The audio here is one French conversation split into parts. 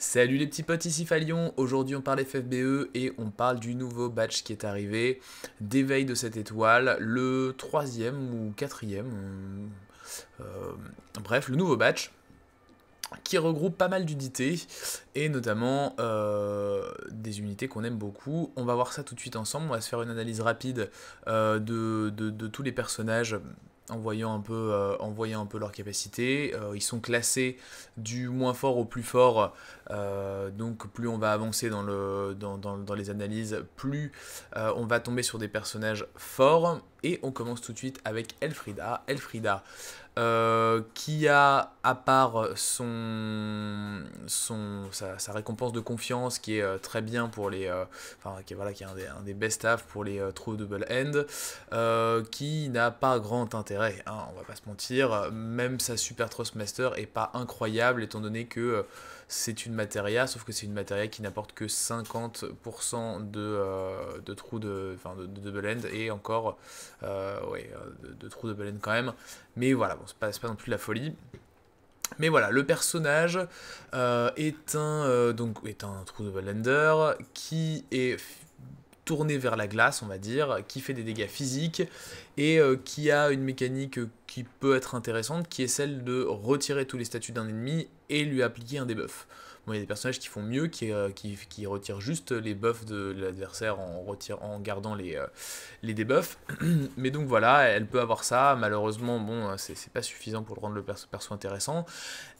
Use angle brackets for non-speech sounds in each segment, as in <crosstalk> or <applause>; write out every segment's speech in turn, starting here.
Salut les petits potes, ici Falion. Aujourd'hui, on parle FFBE et on parle du nouveau batch qui est arrivé, d'éveil de cette étoile, le troisième ou quatrième. Euh, euh, bref, le nouveau batch qui regroupe pas mal d'unités et notamment euh, des unités qu'on aime beaucoup. On va voir ça tout de suite ensemble. On va se faire une analyse rapide de tous les personnages en voyant un peu, euh, en voyant un peu leurs capacités. Euh, ils sont classés du moins fort au plus fort. Euh, donc plus on va avancer dans, le, dans les analyses, plus on va tomber sur des personnages forts. Et on commence tout de suite avec Elfrida. Elfrida, euh, qui a, à part son, son, sa, récompense de confiance, qui est euh, très bien pour les. Euh, enfin, qui, voilà, qui est un des, best staff pour les true double end, qui n'a pas grand intérêt, hein, on va pas se mentir. Même sa Super Trustmaster Master est pas incroyable, étant donné que c'est une matéria, sauf que c'est une matéria qui n'apporte que 50% de, euh, de trous de, de, double end et encore euh, ouais, euh, de, trous de end quand même. Mais voilà, bon, c'est pas, pas non plus la folie. Mais voilà, le personnage est un trou donc est un qui est tourné vers la glace, on va dire, qui fait des dégâts physiques et euh, qui a une mécanique qui peut être intéressante, qui est celle de retirer tous les statuts d'un ennemi et lui appliquer un debuff. Bon, il y a des personnages qui font mieux, qui, euh, qui, qui retirent juste les buffs de l'adversaire en, en gardant les, euh, debuffs. <clears throat> Mais donc voilà, elle peut avoir ça. Malheureusement, bon, c'est pas suffisant pour rendre le perso, intéressant.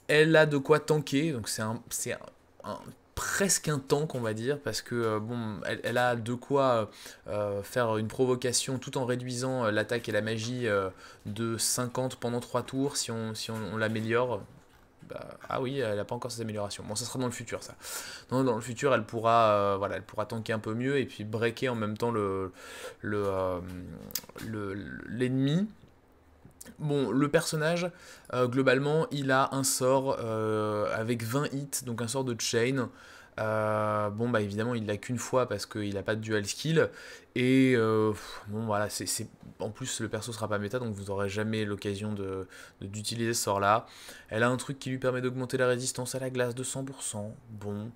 Elle a de quoi tanker, donc c'est un, c'est un presque un tank, on va dire, parce que euh, bon, elle, a de quoi euh, euh, faire une provocation tout en réduisant l'attaque et la magie de 50 pendant 3 tours si on, si on, l'améliore. Bah, ah oui, elle n'a pas encore ses améliorations. Bon, ça sera dans le futur, ça. Dans, dans le futur, elle pourra, voilà, elle pourra tanker un peu mieux et puis breaker en même temps l'ennemi. Le, le, l'ennemi Bon, le personnage, euh, globalement, il a un sort euh, avec 20 hits, donc un sort de chain. Euh, bon, bah évidemment, il l'a qu'une fois parce qu'il n'a pas de dual skill. Et bon, voilà, c'est en plus, le perso sera pas méta, donc vous n'aurez jamais l'occasion d'utiliser de, ce sort-là. Elle a un truc qui lui permet d'augmenter la résistance à la glace de 100%. Bon.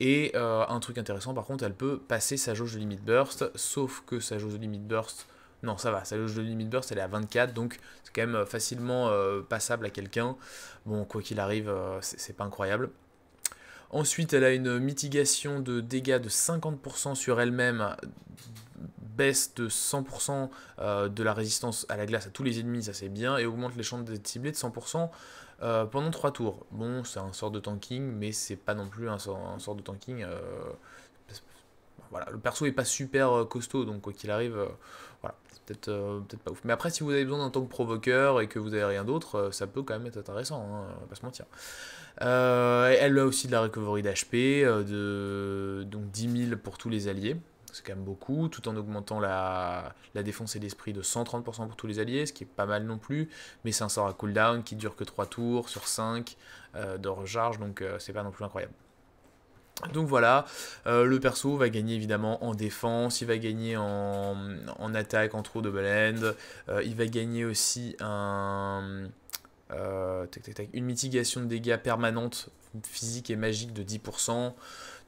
Et un truc intéressant, par contre, elle peut passer sa jauge de limite burst, sauf que sa jauge de limite burst non, ça va, loge de limite Burst, elle est à 24, donc c'est quand même euh, facilement euh, passable à quelqu'un. Bon, quoi qu'il arrive, euh, c'est pas incroyable. Ensuite, elle a une mitigation de dégâts de 50% sur elle-même, baisse de 100% de la résistance à la glace à tous les ennemis, ça c'est bien, et augmente les chances de ciblés de 100% pendant 3 tours. Bon, c'est un sort de tanking, mais c'est pas non plus un sort, de tanking. voilà, le perso est pas super costaud, donc quoi qu'il arrive euh, peut-être pas ouf. Mais après, si vous avez besoin d'un tank provoqueur et que vous avez rien d'autre, euh, ça peut quand même être intéressant, hein, on va pas se mentir. Euh, elle a aussi de la recovery d'HP, de donc 10 000 pour tous les alliés, c'est quand même beaucoup, tout en augmentant la, la défense et l'esprit de 130% pour tous les alliés, ce qui est pas mal non plus, mais c'est un sort à cooldown qui dure que 3 tours sur 5 de recharge, donc c'est pas non plus incroyable. Donc voilà, euh, le perso va gagner évidemment en défense, il va gagner en, attaque, en trou de end, euh, il va gagner aussi un, euh, une mitigation de dégâts permanente, physique et magique de 10%.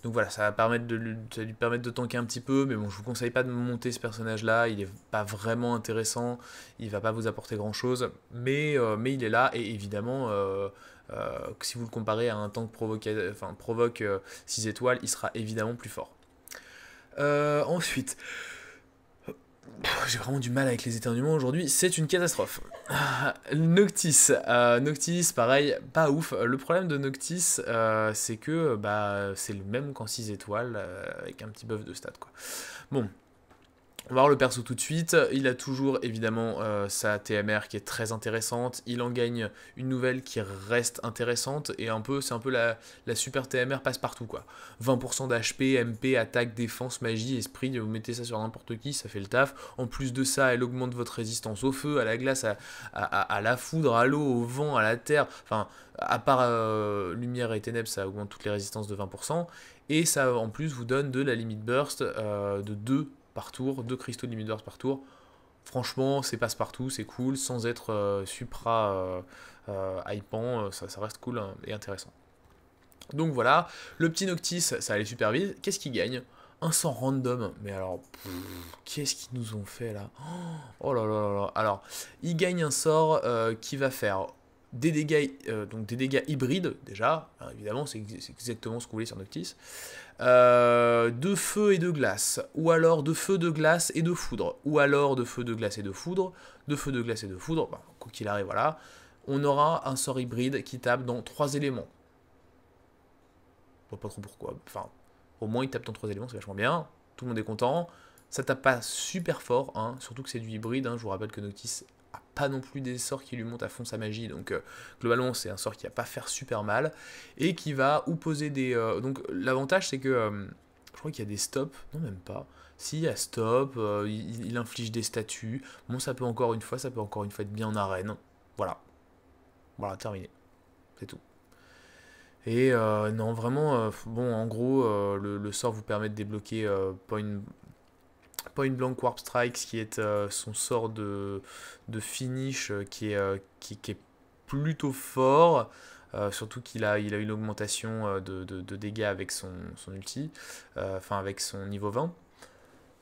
Donc voilà, ça va, permettre de lui, permettre de tanker un petit peu, mais bon, je vous conseille pas de monter ce personnage-là, il n'est pas vraiment intéressant, il va pas vous apporter grand-chose, mais, mais il est là, et évidemment euh, si vous le comparez à un tank provoqué, provoque 6 euh, étoiles, il sera évidemment plus fort. Euh, ensuite, j'ai vraiment du mal avec les éternuements aujourd'hui, c'est une catastrophe. Noctis, Noctis, pareil, pas ouf. Le problème de Noctis, c'est que bah, c'est le même qu'en 6 étoiles, avec un petit buff de stats. Quoi. Bon, on va voir le perso tout de suite. Il a toujours évidemment euh, sa TMR qui est très intéressante. Il en gagne une nouvelle qui reste intéressante. Et un peu, c'est un peu la, la, super TMR passe partout quoi. 20% d'HP, MP, attaque, défense, magie, esprit. Vous mettez ça sur n'importe qui, ça fait le taf. En plus de ça, elle augmente votre résistance au feu, à la glace, à, la foudre, à l'eau, au vent, à la terre. Enfin, à part euh, lumière et ténèbres, ça augmente toutes les résistances de 20%. Et ça en plus vous donne de la limite burst euh, de 2 par tour, deux cristaux d'inhibiteurs par tour. Franchement, c'est passe-partout, c'est cool, sans être euh, supra euh, euh, hypant, ça, reste cool hein, et intéressant. Donc voilà, le petit Noctis, ça allait super vite. Qu'est-ce qu'il gagne Un sort random. Mais alors, qu'est-ce qu'ils nous ont fait là Oh là là là là. Alors, il gagne un sort qui va faire des dégâts, euh, donc des dégâts hybrides, déjà, hein, évidemment, c'est exactement ce qu'on voulait sur Noctis, euh, de feu et de glace, ou alors de feu, de glace et de foudre, ou alors de feu, de glace et de foudre, de feu, de glace et de foudre, bah, quoi qu'il arrive, voilà, on aura un sort hybride qui tape dans trois éléments. Je vois pas trop pourquoi, enfin, au moins il tape dans trois éléments, c'est vachement bien, tout le monde est content, ça tape pas super fort, hein, surtout que c'est du hybride, hein, je vous rappelle que Noctis pas non plus des sorts qui lui montent à fond sa magie. Donc euh, globalement, c'est un sort qui va pas faire super mal et qui va ou poser des. Euh, donc l'avantage, c'est que euh, je crois qu'il y a des stops, non même pas. y a stop, il, inflige des statuts. Bon, ça peut encore une fois, ça peut encore une fois être bien en arène. Voilà. Voilà, terminé. C'est tout. Et non, vraiment, bon, en gros, le, sort vous permet de débloquer point Point Blank Warp strikes qui est euh, son sort de, finish euh, qui est, euh, qui, est plutôt fort. surtout qu'il a, il a une augmentation de, dégâts avec son, son ulti, enfin avec son niveau 20.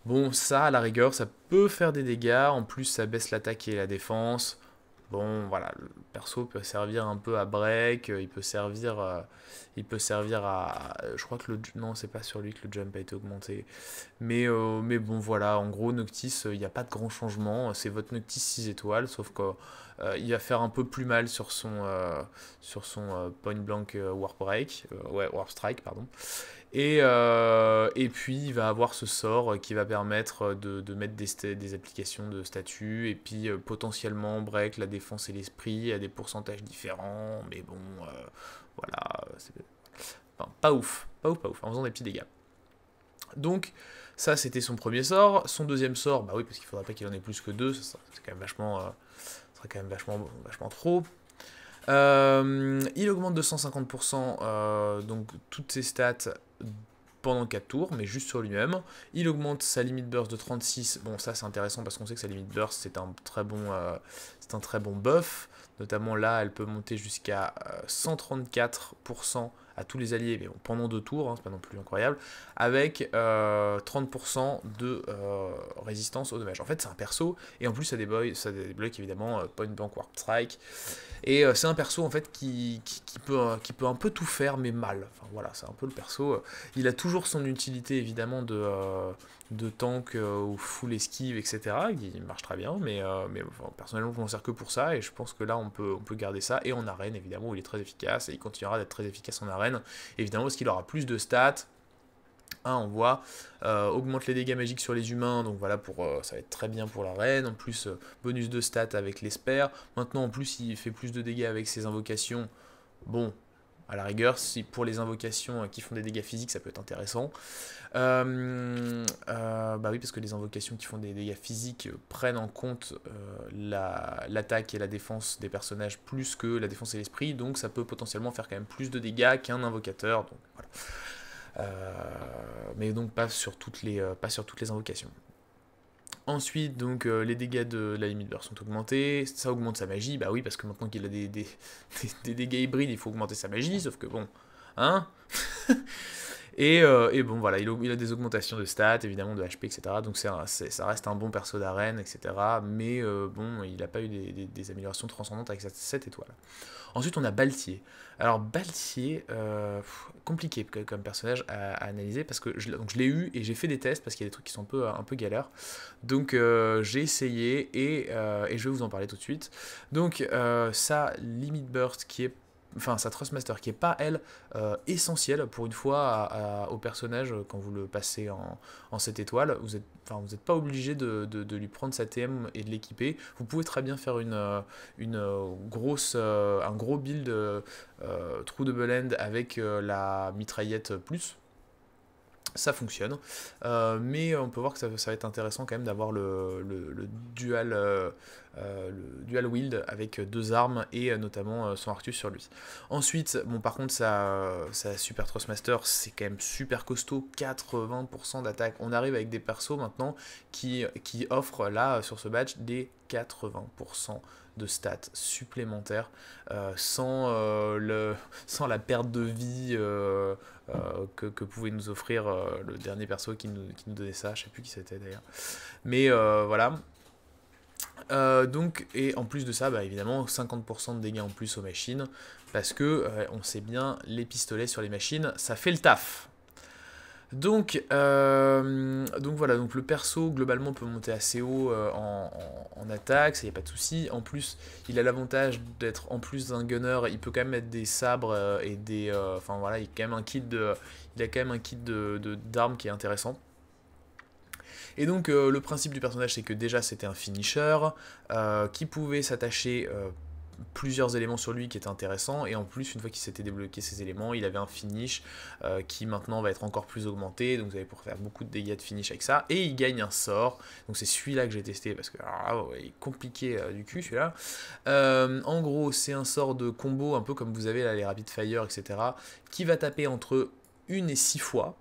Bon, ça, à la rigueur, ça peut faire des dégâts. En plus, ça baisse l'attaque et la défense. Bon, voilà, le perso peut servir un peu à break, euh, il peut servir, euh, il peut servir à, euh, je crois que le, non, c'est pas sur lui que le jump a été augmenté, mais mais bon, voilà, en gros Noctis, il n'y a pas de grand changement, c'est votre Noctis 6 étoiles, sauf que va faire un peu plus mal sur son sur son point blank warp ouais strike pardon, et, euh, et puis il va avoir ce sort qui va permettre de, mettre des, des, applications de statut et puis euh, potentiellement break la défense et l'esprit à des pourcentages différents, mais bon, euh, voilà, pas ouf, pas ouf, pas ouf, en faisant des petits dégâts. Donc ça c'était son premier sort, son deuxième sort, bah oui parce qu'il faudrait pas qu'il en ait plus que deux, c'est quand même vachement, ça quand même vachement, vachement trop. il augmente de 150%, donc toutes ses stats pendant 4 tours, mais juste sur lui-même. Il augmente sa limite burst de 36. Bon, ça c'est intéressant parce qu'on sait que sa limite burst c'est un très bon, euh, c'est un très bon buff. Notamment là, elle peut monter jusqu'à 134% euh, à tous les alliés, mais pendant deux tours, hein, c'est pas non plus incroyable, avec 30% euh, de euh, résistance au dommage En fait, c'est un perso, et en plus, ça débloque, ça débloque évidemment euh, Point Bank Warp Strike, et c'est un perso en fait qui, qui, qui, peut, qui peut un peu tout faire, mais mal. Enfin voilà, c'est un peu le perso. il a toujours son utilité évidemment de de tank ou euh, full esquive, etc. qui marche très bien, mais, euh, mais personnellement je m'en sers que pour ça et je pense que là on peut, on peut garder ça et en arène évidemment où il est très efficace et il continuera d'être très efficace en arène évidemment parce qu'il aura plus de stats. on voit, euh, augmente les dégâts magiques sur les humains, donc voilà, pour, ça va être très bien pour l'arène, en plus bonus de stats avec l'espère, maintenant en plus il fait plus de dégâts avec ses invocations, bon, à la rigueur, si pour les invocations euh, qui font des dégâts physiques, ça peut être intéressant. Euh, euh, bah oui, parce que les invocations qui font des dégâts physiques prennent en compte l'attaque et la défense des personnages plus que la défense et l'esprit, donc ça peut potentiellement faire quand même plus de dégâts qu'un invocateur. Donc mais donc pas sur toutes les, pas sur toutes les invocations. Ensuite, donc, euh, les dégâts de la limite burst sont augmentés. Ça augmente sa magie. Bah oui, parce que maintenant qu'il a des, <laughs> dégâts hybrides, il faut augmenter sa magie. Sauf que bon, hein <laughs> euh, et, bon, voilà, il a, des augmentations de stats, évidemment, de HP, etc. Donc ça reste un bon perso d'arène, etc. Mais euh, bon, il n'a pas eu des, améliorations transcendantes avec cette, cette étoile. Ensuite, on a Baltier. Alors, Baltier euh, compliqué comme personnage à, analyser parce que je, l'ai eu et j'ai fait des tests parce qu'il y a des trucs qui sont un peu, un galères. Donc, euh, j'ai essayé et, euh, et, je vais vous en parler tout de suite. Donc, ça, Limit Burst qui est enfin sa Trustmaster qui est pas elle euh, essentielle pour une fois au personnage euh, quand vous le passez en, en cette étoile vous vous n'êtes pas obligé de, lui prendre sa TM et de l'équiper vous pouvez très bien faire une, euh, une grosse un gros build True trou end avec la mitraillette plus ça fonctionne. Euh, mais on peut voir que ça, va être intéressant quand même d'avoir le, dual, euh, euh, le dual wield avec deux armes et notamment son Arctus sur lui. Ensuite, bon par contre sa, sa Super Thrustmaster c'est quand même super costaud, 80% d'attaque. On arrive avec des persos maintenant qui, qui offrent là sur ce badge des 80% de stats supplémentaires euh, sans, euh, le, <laughs> sans la perte de vie euh, que, pouvait nous offrir le dernier perso qui nous, qui donnait ça. Je sais plus qui c'était d'ailleurs. Mais voilà. donc, et en plus de ça, bah, évidemment, 50% de dégâts en plus aux machines, parce que on sait bien, les pistolets sur les machines, ça fait le taf. Donc, euh, donc voilà, donc le perso globalement peut monter assez haut euh, en, attaque, ça y a pas de souci. En plus, il a l'avantage d'être en plus d'un gunner, il peut quand même mettre des sabres euh, et des, enfin voilà, il a quand même un kit de, il a quand même un kit de d'armes qui est intéressant. Et donc le principe du personnage c'est que déjà c'était un finisher qui pouvait s'attacher plusieurs éléments sur lui qui étaient intéressants, et en plus, une fois qu'il s'était débloqué ces éléments, il avait un finish euh, qui maintenant va être encore plus augmenté, donc vous avez pour faire beaucoup de dégâts de finish avec ça, et il gagne un sort, donc c'est celui-là que j'ai testé, parce que ah, il est compliqué euh, du cul celui-là. Euh, en gros, c'est un sort de combo, un peu comme vous avez là les Rapid Fire, etc., qui va taper entre une et six fois,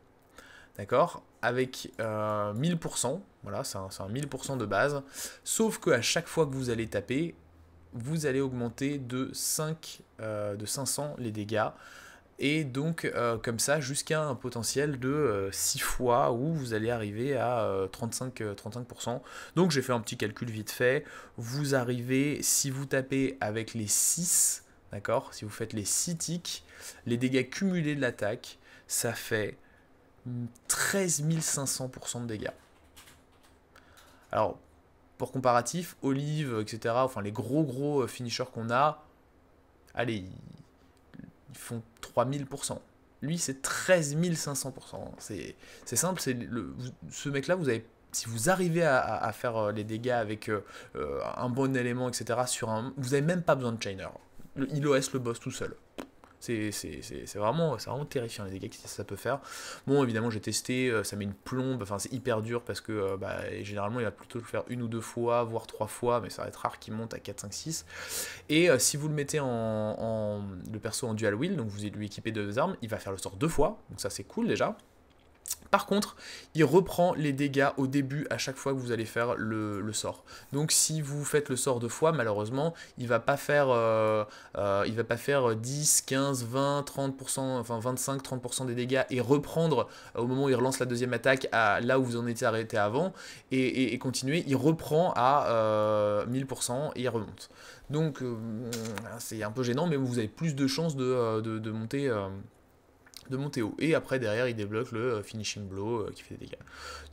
d'accord avec 1000%, voilà, c'est un, un, 1000% de base, sauf que à chaque fois que vous allez taper, vous allez augmenter de, 500 euh, les dégâts. Et donc, euh, comme ça, jusqu'à un potentiel de 6 euh, fois où vous allez arriver à 35, 35%. Donc, j'ai fait un petit calcul vite fait. Vous arrivez, si vous tapez avec les 6, d'accord Si vous faites les 6 tics, les dégâts cumulés de l'attaque, ça fait 13500% de dégâts. Alors, pour comparatif, Olive, etc., enfin les gros gros euh, finishers qu'on a, allez, ils font 3000%. Lui, c'est 13500%. C'est simple, c'est ce mec-là, vous avez si vous arrivez à, faire euh, les dégâts avec euh, un bon élément, etc., sur un, vous n'avez même pas besoin de Chainer. il OS le boss tout seul. C'est vraiment, terrifiant les dégâts que ça peut faire. Bon, évidemment, j'ai testé, euh, ça met une plombe, enfin c'est hyper dur parce que euh, bah, généralement il va plutôt le faire une ou deux fois, voire trois fois, mais ça va être rare qu'il monte à 4, 5, 6. Et euh, si vous le mettez en, le perso en dual wheel, donc vous lui équipez deux armes, il va faire le sort deux fois, donc ça c'est cool déjà. Par contre, il reprend les dégâts au début à chaque fois que vous allez faire le, sort. Donc si vous faites le sort deux fois, malheureusement, il va pas faire, euh, euh, va pas faire 10, 15, 20, 30%, enfin 25, 30% des dégâts et reprendre euh, au moment où il relance la deuxième attaque à là où vous en étiez arrêté avant et, continuer. Il reprend à 1000% et il remonte. Donc c'est un peu gênant, mais vous avez plus de chances de monter de haut. Et après, derrière, il débloque le euh, finishing blow euh, qui fait des dégâts.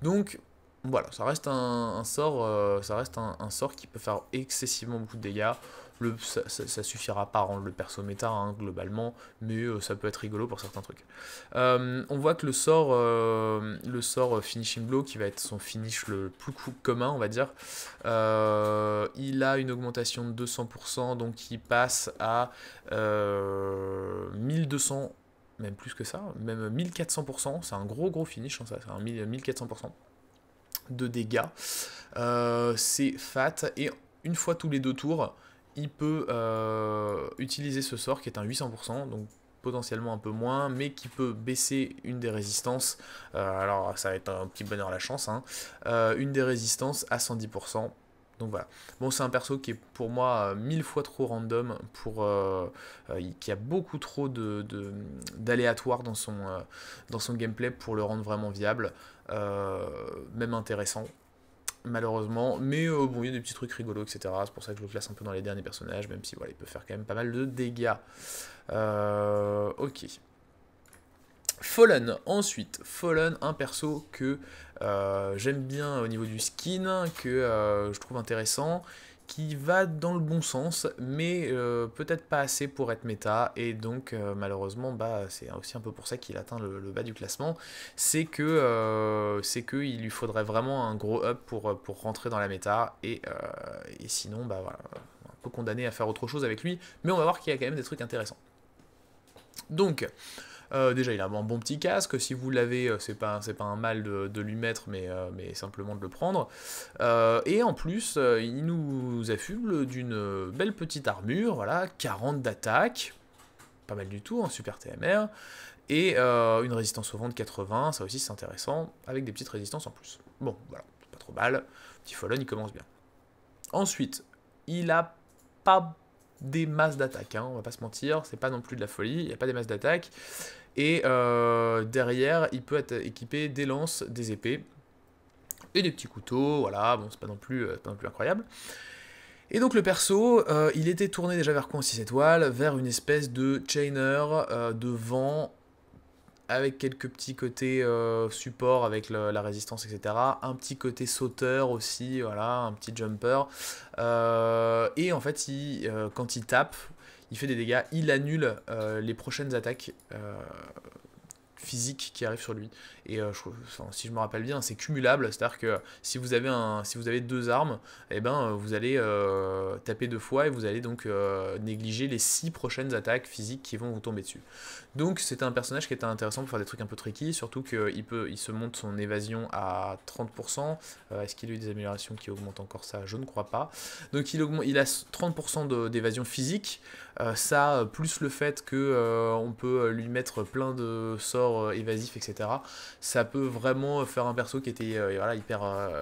Donc, voilà, ça reste un, sort, euh, ça reste un, sort qui peut faire excessivement beaucoup de dégâts. Le, ça, suffira pas à rendre le perso méta hein, globalement, mais ça peut être rigolo pour certains trucs. on voit que le sort, le sort finishing blow, qui va être son finish le plus commun, on va dire, il a une augmentation de 200%, donc il passe à 1200 même plus que ça, même 1400%, c'est un gros gros finish, hein, ça, c'est un 1400% de dégâts. Euh, c'est fat, et une fois tous les deux tours, il peut euh, utiliser ce sort qui est un 800%, donc potentiellement un peu moins, mais qui peut baisser une des résistances, euh, alors ça va être un petit bonheur la chance, hein, une des résistances à 110%, donc voilà. Bon, c'est un perso qui est pour moi euh, mille fois trop random, pour, euh, euh, qui a beaucoup trop d'aléatoire dans, son, dans son gameplay pour le rendre vraiment viable, même intéressant, malheureusement. Mais bon, il y a des petits trucs rigolos, etc. C'est pour ça que je le classe un peu dans les derniers personnages, même si voilà, il peut faire quand même pas mal de dégâts. ok. Fallen, ensuite, Fallen, un perso que euh, j'aime bien au niveau du skin, que euh, je trouve intéressant, qui va dans le bon sens, mais euh, peut-être pas assez pour être méta, et donc malheureusement, bah, c'est aussi un peu pour ça qu'il atteint le, bas du classement, c'est que c'est qu'il lui faudrait vraiment un gros up pour, pour rentrer dans la méta, et, et sinon, bah voilà, un peu condamné à faire autre chose avec lui, mais on va voir qu'il y a quand même des trucs intéressants. Donc, euh, déjà, il a un bon petit casque. Si vous l'avez, euh, c'est pas, pas un mal de, lui mettre, mais, euh, mais simplement de le prendre. et en plus, il nous affuble d'une belle petite armure. Voilà, 40 d'attaque. Pas mal du tout, en hein, super TMR. Et une résistance au vent de 80. Ça aussi, c'est intéressant. Avec des petites résistances en plus. Bon, voilà, pas trop mal. Petit Fallon, il commence bien. Ensuite, il a pas des masses d'attaques, hein, on va pas se mentir, c'est pas non plus de la folie, il n'y a pas des masses d'attaques. Et euh, derrière, il peut être équipé des lances, des épées et des petits couteaux, voilà, bon, c'est pas, non plus, euh, incroyable. Et donc le perso, euh, il était tourné déjà vers quoi 6 étoiles Vers une espèce de chainer, de vent avec quelques petits côtés euh, support avec la résistance, etc. Un petit côté sauteur aussi, voilà, un petit jumper. Euh, et en fait, euh, quand il tape, il fait des dégâts, il annule les prochaines attaques physiques qui arrivent sur lui. Et euh, si je me rappelle bien, c'est cumulable, c'est-à-dire que si vous avez, un, si vous avez deux armes, et eh ben, euh, vous allez euh, taper deux fois et vous allez donc négliger les six prochaines attaques physiques qui vont vous tomber dessus. Donc c'est un personnage qui est intéressant pour faire des trucs un peu tricky, surtout qu'il peut, il se monte son évasion à 30%. Est-ce qu'il a eu des améliorations qui augmentent encore ça Je ne crois pas. Donc il, il a 30% d'évasion physique. ça, plus le fait que on peut lui mettre plein de sorts évasifs, etc ça peut vraiment faire un perso qui était euh, euh,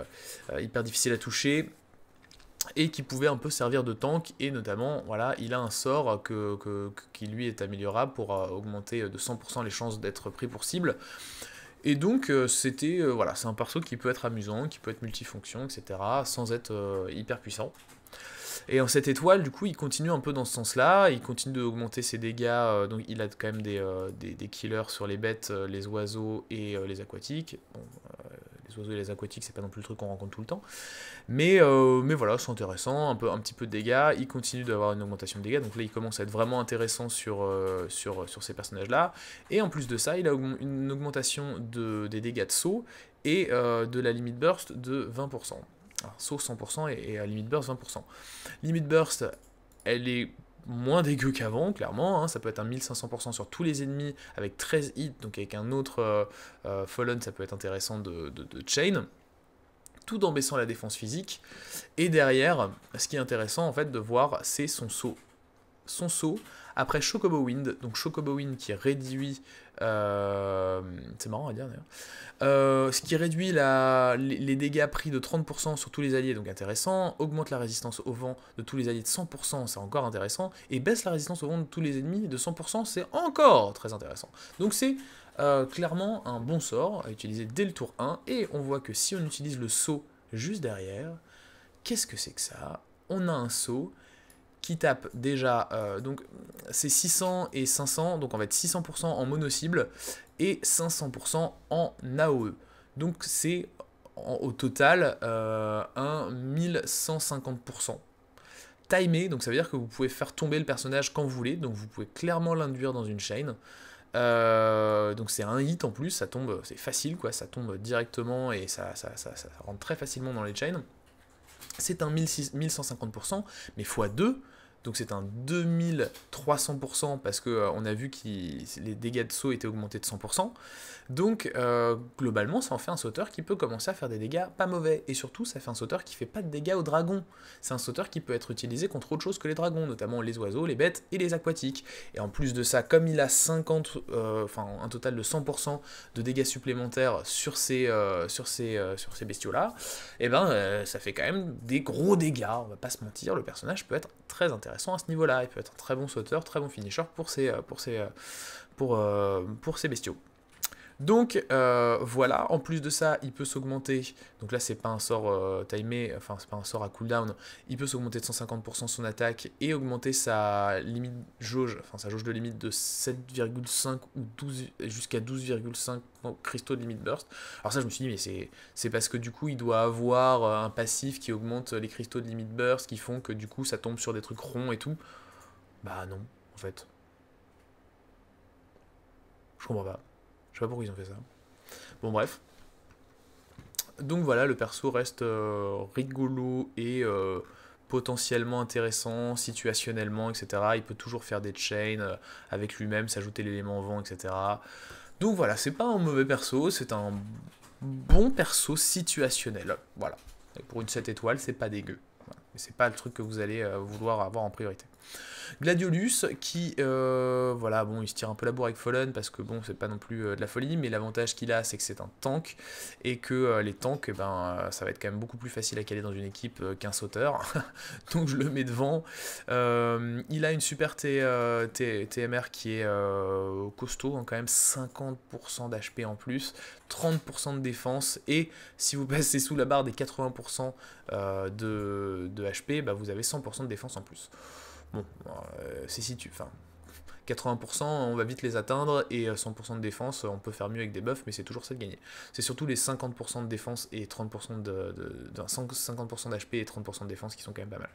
euh, hyper, difficile à toucher et qui pouvait un peu servir de tank et notamment voilà il a un sort qui lui est améliorable pour augmenter de 100% les chances d'être pris pour cible et donc c'était voilà c'est un perso qui peut être amusant qui peut être multifonction etc sans être hyper puissant et en cette étoile, du coup, il continue un peu dans ce sens-là, il continue d'augmenter ses dégâts, euh, donc il a quand même des, euh, killers sur les bêtes, euh, les oiseaux et les aquatiques. les oiseaux et les aquatiques, c'est pas non plus le truc qu'on rencontre tout le temps. Mais, mais voilà, c'est intéressant, un, peu, un petit peu de dégâts, il continue d'avoir une augmentation de dégâts, donc là il commence à être vraiment intéressant sur, sur, ces personnages-là. Et en plus de ça, il a une augmentation des dégâts de saut et de la limite burst de 20%. Saut 100% et, à Limit Burst 20%. Limit Burst, elle est moins dégueu qu'avant, clairement. Hein. Ça peut être un 1500% sur tous les ennemis avec 13 hits, donc avec un autre euh, euh, Fallen, ça peut être intéressant de, de, chain, tout en baissant la défense physique. Et derrière, ce qui est intéressant en fait de voir, c'est son saut. Son saut après Chocobo Wind, donc Chocobo Wind qui réduit. Euh, c'est marrant à dire euh, ce qui réduit la, les dégâts pris de 30% sur tous les alliés, donc intéressant. Augmente la résistance au vent de tous les alliés de 100%, c'est encore intéressant. Et baisse la résistance au vent de tous les ennemis de 100%, c'est encore très intéressant. Donc c'est. Euh, clairement un bon sort à utiliser dès le tour 1 et on voit que si on utilise le saut juste derrière, qu'est-ce que c'est que ça On a un saut qui tape déjà euh, donc c'est 600 et 500 donc en fait 600% en mono cible et 500% en AOE donc c'est au total euh, un 1150% timé donc ça veut dire que vous pouvez faire tomber le personnage quand vous voulez donc vous pouvez clairement l'induire dans une chaîne euh, donc c'est un hit en plus ça tombe c'est facile quoi ça tombe directement et ça, ça, ça rentre très facilement dans les chains c'est un 1150%, mais x2, donc c'est un 2300% parce qu'on euh, on a vu que les dégâts de saut étaient augmentés de 100%. Donc euh, globalement, ça en fait un sauteur qui peut commencer à faire des dégâts pas mauvais. Et surtout, ça fait un sauteur qui fait pas de dégâts aux dragons. C'est un sauteur qui peut être utilisé contre autre chose que les dragons, notamment les oiseaux, les bêtes et les aquatiques. Et en plus de ça, comme il a 50, euh, un total de 100% de dégâts supplémentaires sur ces, sur bestiaux-là, et eh ben ça fait quand même des gros dégâts. On va pas se mentir, le personnage peut être très intéressant à ce niveau-là. Il peut être un très bon sauteur, très bon finisher pour ses, euh, pour euh, pour, euh, pour ses bestiaux. Donc euh, voilà, en plus de ça, il peut s'augmenter. Donc là, c'est pas un sort euh, timé, enfin, c'est pas un sort à cooldown. Il peut s'augmenter de 150% son attaque et augmenter sa limite jauge, enfin sa jauge de limite de 7,5 ou 12 jusqu'à 12,5 cristaux de limite burst. Alors ça, je me suis dit, mais c'est parce que du coup, il doit avoir euh, un passif qui augmente les cristaux de limite burst qui font que du coup, ça tombe sur des trucs ronds et tout. Bah non, en fait. Je comprends pas pourquoi ils ont fait ça. Bon, bref. Donc voilà, le perso reste euh, rigolo et euh, potentiellement intéressant, situationnellement, etc. Il peut toujours faire des chains euh, avec lui-même, s'ajouter l'élément vent, etc. Donc voilà, c'est pas un mauvais perso, c'est un bon perso situationnel. Voilà. pour une 7 étoiles, c'est pas dégueu. Mais c'est pas le truc que vous allez vouloir avoir en priorité. Gladiolus qui, euh, voilà, bon, il se tire un peu la bourre avec Fallen parce que bon, c'est pas non plus euh, de la folie, mais l'avantage qu'il a, c'est que c'est un tank et que euh, les tanks, eh ben, ça va être quand même beaucoup plus facile à caler dans une équipe qu'un sauteur. <laughs> Donc je le mets devant. il a une super T, TMR qui est costaud, hein, quand même 50% d'HP en plus, 30% de défense et si vous passez sous la barre des 80% de, de, HP, bah, vous avez 100% de défense en plus. Bon, euh, c'est si tu. Enfin, 80%, on va vite les atteindre, et 100% euh, de défense, on peut faire mieux avec des buffs, mais c'est toujours ça de gagner. C'est surtout les 50% de défense et 30% de, 50% d'HP et 30% de défense qui sont quand même pas mal.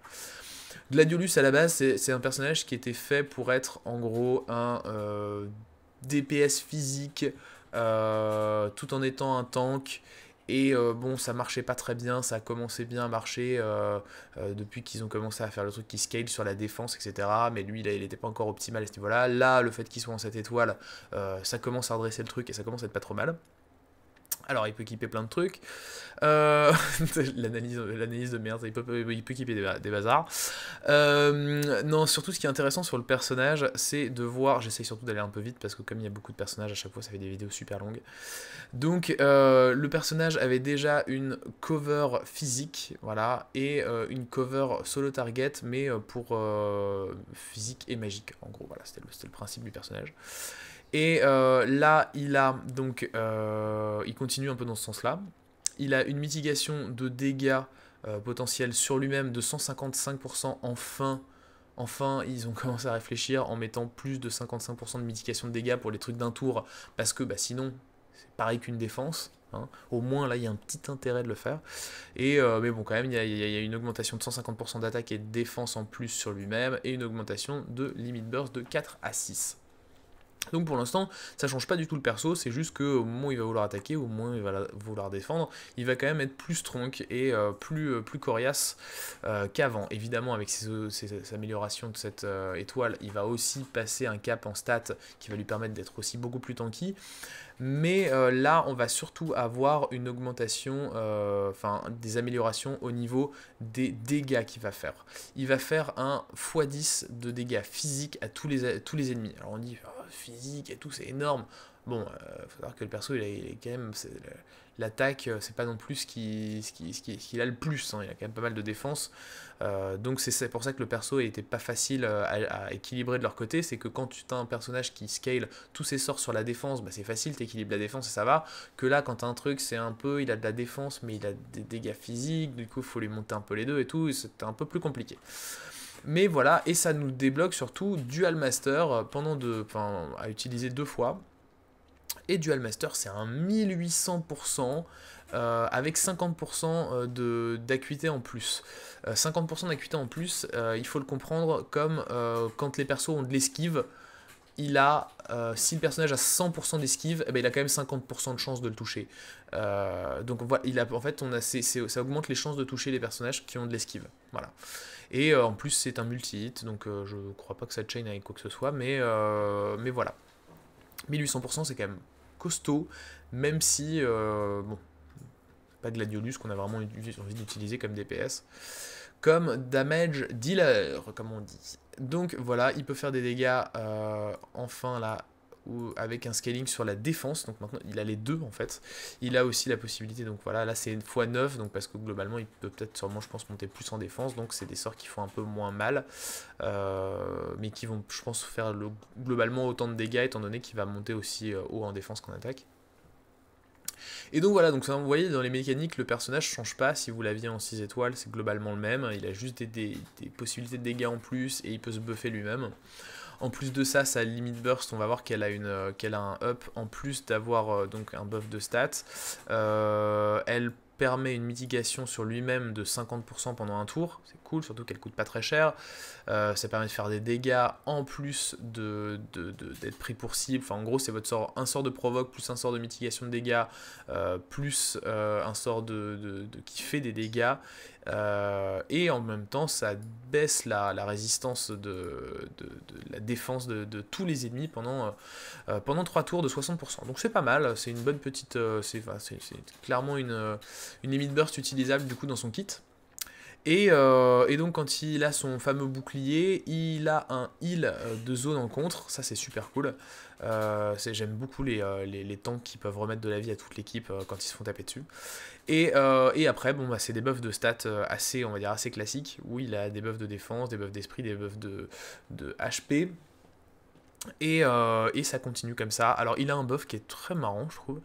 Gladiolus, à la base, c'est un personnage qui était fait pour être, en gros, un euh, DPS physique, tout en étant un tank, et euh, bon, ça marchait pas très bien, ça a commencé bien à marcher euh, euh, depuis qu'ils ont commencé à faire le truc qui scale sur la défense, etc. Mais lui, là, il n'était pas encore optimal à ce niveau-là. Là, le fait qu'il soit en cette étoile, ça commence à redresser le truc et ça commence à être pas trop mal. Alors, il peut équiper plein de trucs. Euh, <laughs> l'analyse de merde, il peut, il peut équiper des, bazars. Euh, non, surtout, ce qui est intéressant sur le personnage, c'est de voir. J'essaye surtout d'aller un peu vite parce que, comme il y a beaucoup de personnages à chaque fois, ça fait des vidéos super longues. Donc, euh, le personnage avait déjà une cover physique, voilà, et une cover solo target, mais pour physique et magique. En gros, voilà, c'était le principe du personnage. Et euh, là, il a donc, euh, il continue un peu dans ce sens-là. Il a une mitigation de dégâts euh, potentiels sur lui-même de 155% Enfin, Enfin, ils ont <laughs> commencé à réfléchir en mettant plus de 55% de mitigation de dégâts pour les trucs d'un tour, parce que bah, sinon, c'est pareil qu'une défense. Hein. Au moins, là, il y a un petit intérêt de le faire. Et, mais bon, quand même, il y a, il y a une augmentation de 150% d'attaque et de défense en plus sur lui-même, et une augmentation de limit burst de 4 à 6. Donc pour l'instant, ça change pas du tout le perso, c'est juste qu'au moment où il va vouloir attaquer, au moins il va vouloir défendre, il va quand même être plus strong et euh, plus, euh, plus coriace euh, qu'avant. Évidemment, avec ses, améliorations de cette étoile, il va aussi passer un cap en stats qui va lui permettre d'être aussi beaucoup plus tanky. Mais là, on va surtout avoir une augmentation, enfin des améliorations au niveau des dégâts qu'il va faire. Il va faire un x10 de dégâts physiques à tous les, à tous les ennemis. Alors on dit, physique et tout, c'est énorme. Bon, il euh, faut savoir que le perso, il, a, est quand même. L'attaque, euh, c'est pas non plus ce qu'il qui, a le plus, hein. il a quand même pas mal de défense. Euh, donc c'est pour ça que le perso était pas facile à, équilibrer de leur côté, c'est que quand tu as un personnage qui scale tous ses sorts sur la défense, bah c'est facile, équilibres la défense et ça va. Que là, quand as un truc, c'est un peu, il a de la défense, mais il a des dégâts physiques, du coup, il faut lui monter un peu les deux et tout, c'est c'était un peu plus compliqué. Mais voilà, et ça nous débloque surtout Dual Master euh, pendant de, enfin, à utiliser deux fois. Et Dual Master, c'est un 1800%. Euh, avec 50% euh, d'acuité en plus. 50% d'acuité en plus, il faut le comprendre comme quand les persos ont de l'esquive, il a, si le personnage a 100% d'esquive, eh ben, il a quand même 50% de chance de le toucher. donc voilà, il a, en fait, on a, ça augmente les chances de toucher les personnages qui ont de l'esquive. Voilà. Et euh, en plus, c'est un multi-hit, donc euh, je ne crois pas que ça chaîne avec quoi que ce soit, mais, euh, mais voilà. 1800%, c'est quand même costaud, même si, bon, pas de Gladiolus qu'on a vraiment envie d'utiliser comme DPS, comme damage dealer, comme on dit. Donc voilà, il peut faire des dégâts, enfin là, avec un scaling sur la défense. Donc maintenant, il a les deux en fait. Il a aussi la possibilité, donc voilà, là c'est x9, donc parce que globalement, il peut peut-être sûrement, je pense, monter plus en défense. Donc c'est des sorts qui font un peu moins mal, euh, mais qui vont, je pense, faire globalement autant de dégâts, étant donné qu'il va monter aussi euh, haut en défense qu'en attaque. Et donc voilà, donc vous voyez dans les mécaniques, le personnage change pas. Si vous l'aviez en 6 étoiles, c'est globalement le même. Il a juste des, possibilités de dégâts en plus et il peut se buffer lui-même. En plus de ça, sa limite burst, on va voir qu'elle a, une, euh, a un up en plus d'avoir euh, donc un buff de stats. Euh, elle permet une mitigation sur lui-même de 50% pendant un tour, c'est cool, surtout qu'elle coûte pas très cher. Euh, ça permet de faire des dégâts en plus de, d'être pris pour cible. en gros, c'est votre sort, un sort de provoque plus un sort de mitigation de dégâts euh, plus euh, un sort qui fait des dégâts. et en même temps, ça baisse la, résistance de, la défense de, tous les ennemis pendant, pendant 3 tours de 60%. Donc c'est pas mal, c'est une bonne petite. c'est, clairement une, une burst utilisable du coup dans son kit. Euh, et, donc quand il a son fameux bouclier, il a un heal euh, de zone en contre, ça c'est super cool. Euh, j'aime beaucoup les, tanks qui peuvent remettre de la vie à toute l'équipe quand ils se font taper dessus. Et, après, bon, bah, c'est des buffs de stats assez, on va dire, assez classiques, où il a des buffs de défense, des buffs d'esprit, des buffs de, HP. Et, ça continue comme ça. Alors il a un buff qui est très marrant, je trouve,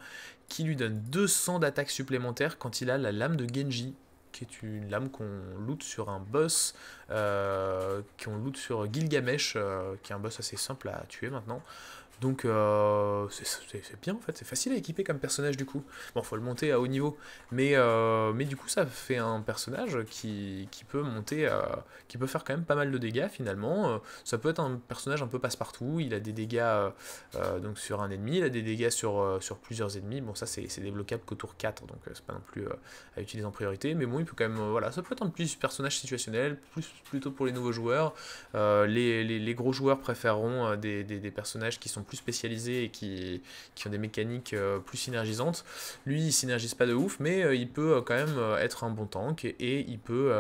qui lui donne 200 d'attaque supplémentaire quand il a la lame de Genji qui est une lame qu'on loot sur un boss, euh, qu'on loot sur Gilgamesh, euh, qui est un boss assez simple à tuer maintenant. Donc euh, c'est bien en fait, c'est facile à équiper comme personnage du coup. Bon, faut le monter à haut niveau, mais, euh, mais du coup ça fait un personnage qui, peut monter, euh, qui peut faire quand même pas mal de dégâts finalement. ça peut être un personnage un peu passe-partout, il a des dégâts donc sur un ennemi, il a des dégâts sur, sur plusieurs ennemis. Bon ça c'est débloquable qu'au tour 4, donc c'est pas non plus à utiliser en priorité, mais bon il peut quand même, voilà, ça peut être un plus personnage situationnel, plus plutôt pour les nouveaux joueurs. Les, gros joueurs préféreront des personnages qui sont plus plus spécialisés et qui, qui ont des mécaniques euh, plus synergisantes. Lui, il synergise pas de ouf, mais euh, il peut euh, quand même être un bon tank et il peut,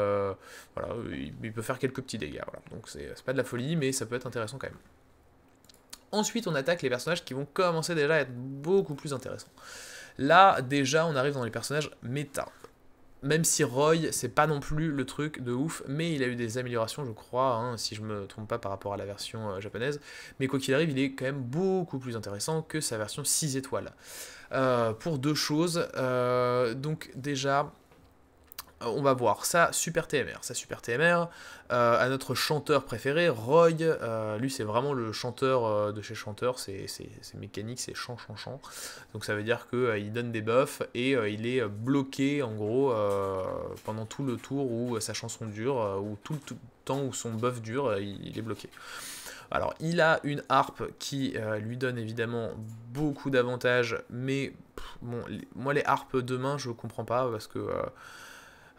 voilà, il, peut faire quelques petits dégâts. Donc c'est pas de la folie, mais ça peut être intéressant quand même. Ensuite, on attaque les personnages qui vont commencer déjà à être beaucoup plus intéressants. Là, déjà, on arrive dans les personnages méta même si Roy, c'est pas non plus le truc de ouf, mais il a eu des améliorations, je crois, hein, si je me trompe pas par rapport à la version euh, japonaise. Mais quoi qu'il arrive, il est quand même beaucoup plus intéressant que sa version 6 étoiles. Euh, pour deux choses. Euh, donc déjà, euh, on va voir ça, super TMR. ça, super TMR euh, à notre chanteur préféré, Roy. Euh, lui, c'est vraiment le chanteur de chez Chanteur. C'est mécanique, c'est chant, chant, chant. Donc ça veut dire qu'il donne des buffs et il est bloqué, en gros, pendant tout le tour où sa chanson dure, ou tout le temps où son buff dure, il, est bloqué. Alors, il a une harpe qui lui donne évidemment beaucoup d'avantages, mais bon, moi les harpes de main, je ne comprends pas parce que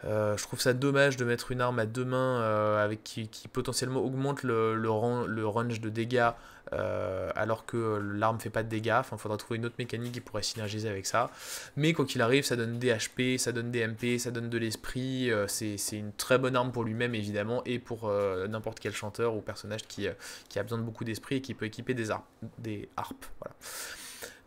euh, je trouve ça dommage de mettre une arme à deux mains euh, avec qui, potentiellement augmente le, le, range de dégâts euh, alors que l'arme fait pas de dégâts. Enfin, faudra trouver une autre mécanique qui pourrait synergiser avec ça. Mais quoi qu'il arrive, ça donne des HP, ça donne des MP, ça donne de l'esprit. c'est une très bonne arme pour lui-même, évidemment, et pour n'importe quel chanteur ou personnage qui, a besoin de beaucoup d'esprit et qui peut équiper des, harpes. Des harpes voilà.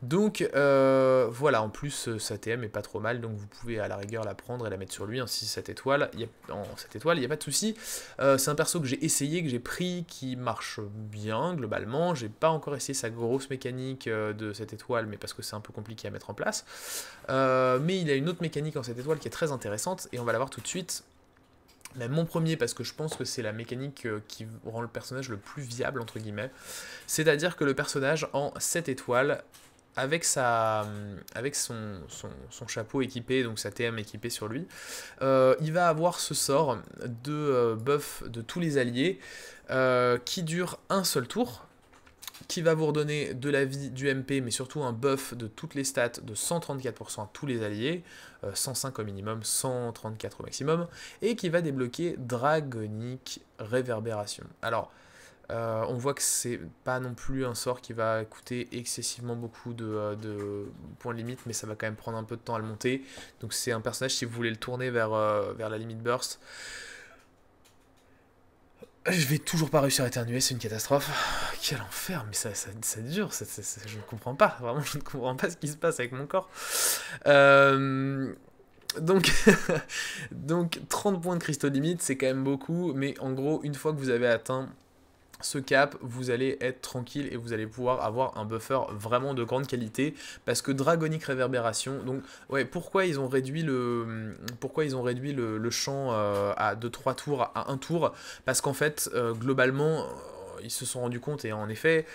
Donc euh, voilà, en plus euh, sa TM est pas trop mal, donc vous pouvez à la rigueur la prendre et la mettre sur lui, ainsi cette étoile, y a, en cette étoile, il n'y a pas de souci. Euh, c'est un perso que j'ai essayé, que j'ai pris, qui marche bien globalement. J'ai pas encore essayé sa grosse mécanique de cette étoile, mais parce que c'est un peu compliqué à mettre en place. mais il a une autre mécanique en cette étoile qui est très intéressante, et on va la voir tout de suite. Mais ben, mon premier, parce que je pense que c'est la mécanique qui rend le personnage le plus viable, entre guillemets. C'est-à-dire que le personnage en cette étoile avec, sa, euh, avec son, chapeau équipé, donc sa TM équipée sur lui, euh, il va avoir ce sort de euh, buff de tous les alliés qui dure un seul tour, qui va vous redonner de la vie, du MP, mais surtout un buff de toutes les stats de 134% à tous les alliés, 105 au minimum, 134 au maximum, et qui va débloquer Dragonic Réverbération. Alors, euh, on voit que c'est pas non plus un sort qui va coûter excessivement beaucoup euh, de, points de limite, mais ça va quand même prendre un peu de temps à le monter. Donc c'est un personnage, si vous voulez le tourner vers, euh, vers la limite burst, je vais toujours pas réussir à éternuer, c'est une catastrophe. Ah, quel enfer, mais ça, dure, je ne comprends pas, vraiment je ne comprends pas ce qui se passe avec mon corps. donc, <laughs> donc 30 points de cristaux limite, c'est quand même beaucoup, mais en gros, une fois que vous avez atteint ce cap, vous allez être tranquille et vous allez pouvoir avoir un buffer vraiment de grande qualité parce que Dragonic Réverbération, donc ouais, pourquoi ils ont réduit le, pourquoi ils ont réduit le, champ euh, à de 3 tours à 1 tour Parce qu'en fait, euh, globalement, euh, ils se sont rendus compte, et en effet,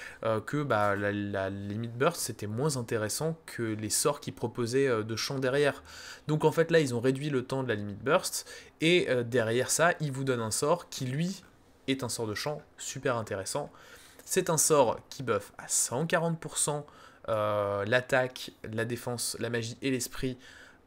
que bah, la, limite burst, c'était moins intéressant que les sorts qui proposaient de champ derrière. Donc en fait, là, ils ont réduit le temps de la limite burst, et derrière ça, ils vous donnent un sort qui, lui, est un sort de champ super intéressant. C'est un sort qui buff à 140% euh, l'attaque, la défense, la magie et l'esprit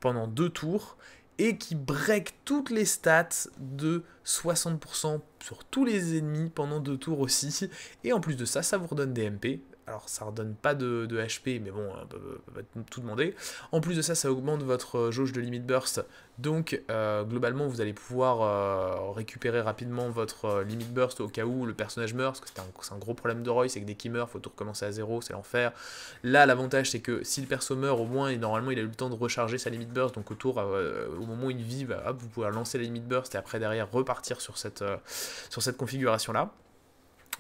pendant deux tours et qui break toutes les stats de 60% sur tous les ennemis pendant deux tours aussi. Et en plus de ça, ça vous redonne des MP. Alors ça redonne pas de, HP, mais bon, on hein, tout demander. En plus de ça, ça augmente votre euh, jauge de limit burst. Donc euh, globalement, vous allez pouvoir euh, récupérer rapidement votre limite limit burst au cas où le personnage meurt, parce que c'est un, gros problème de Roy, c'est que dès qu'il meurt, faut tout recommencer à zéro, c'est l'enfer. Là, l'avantage, c'est que si le perso meurt, au moins, et normalement, il a eu le temps de recharger sa limite burst, donc au au moment où il vit, bah, vous pouvez lancer la limit burst et après derrière repartir sur cette, euh, sur cette configuration-là.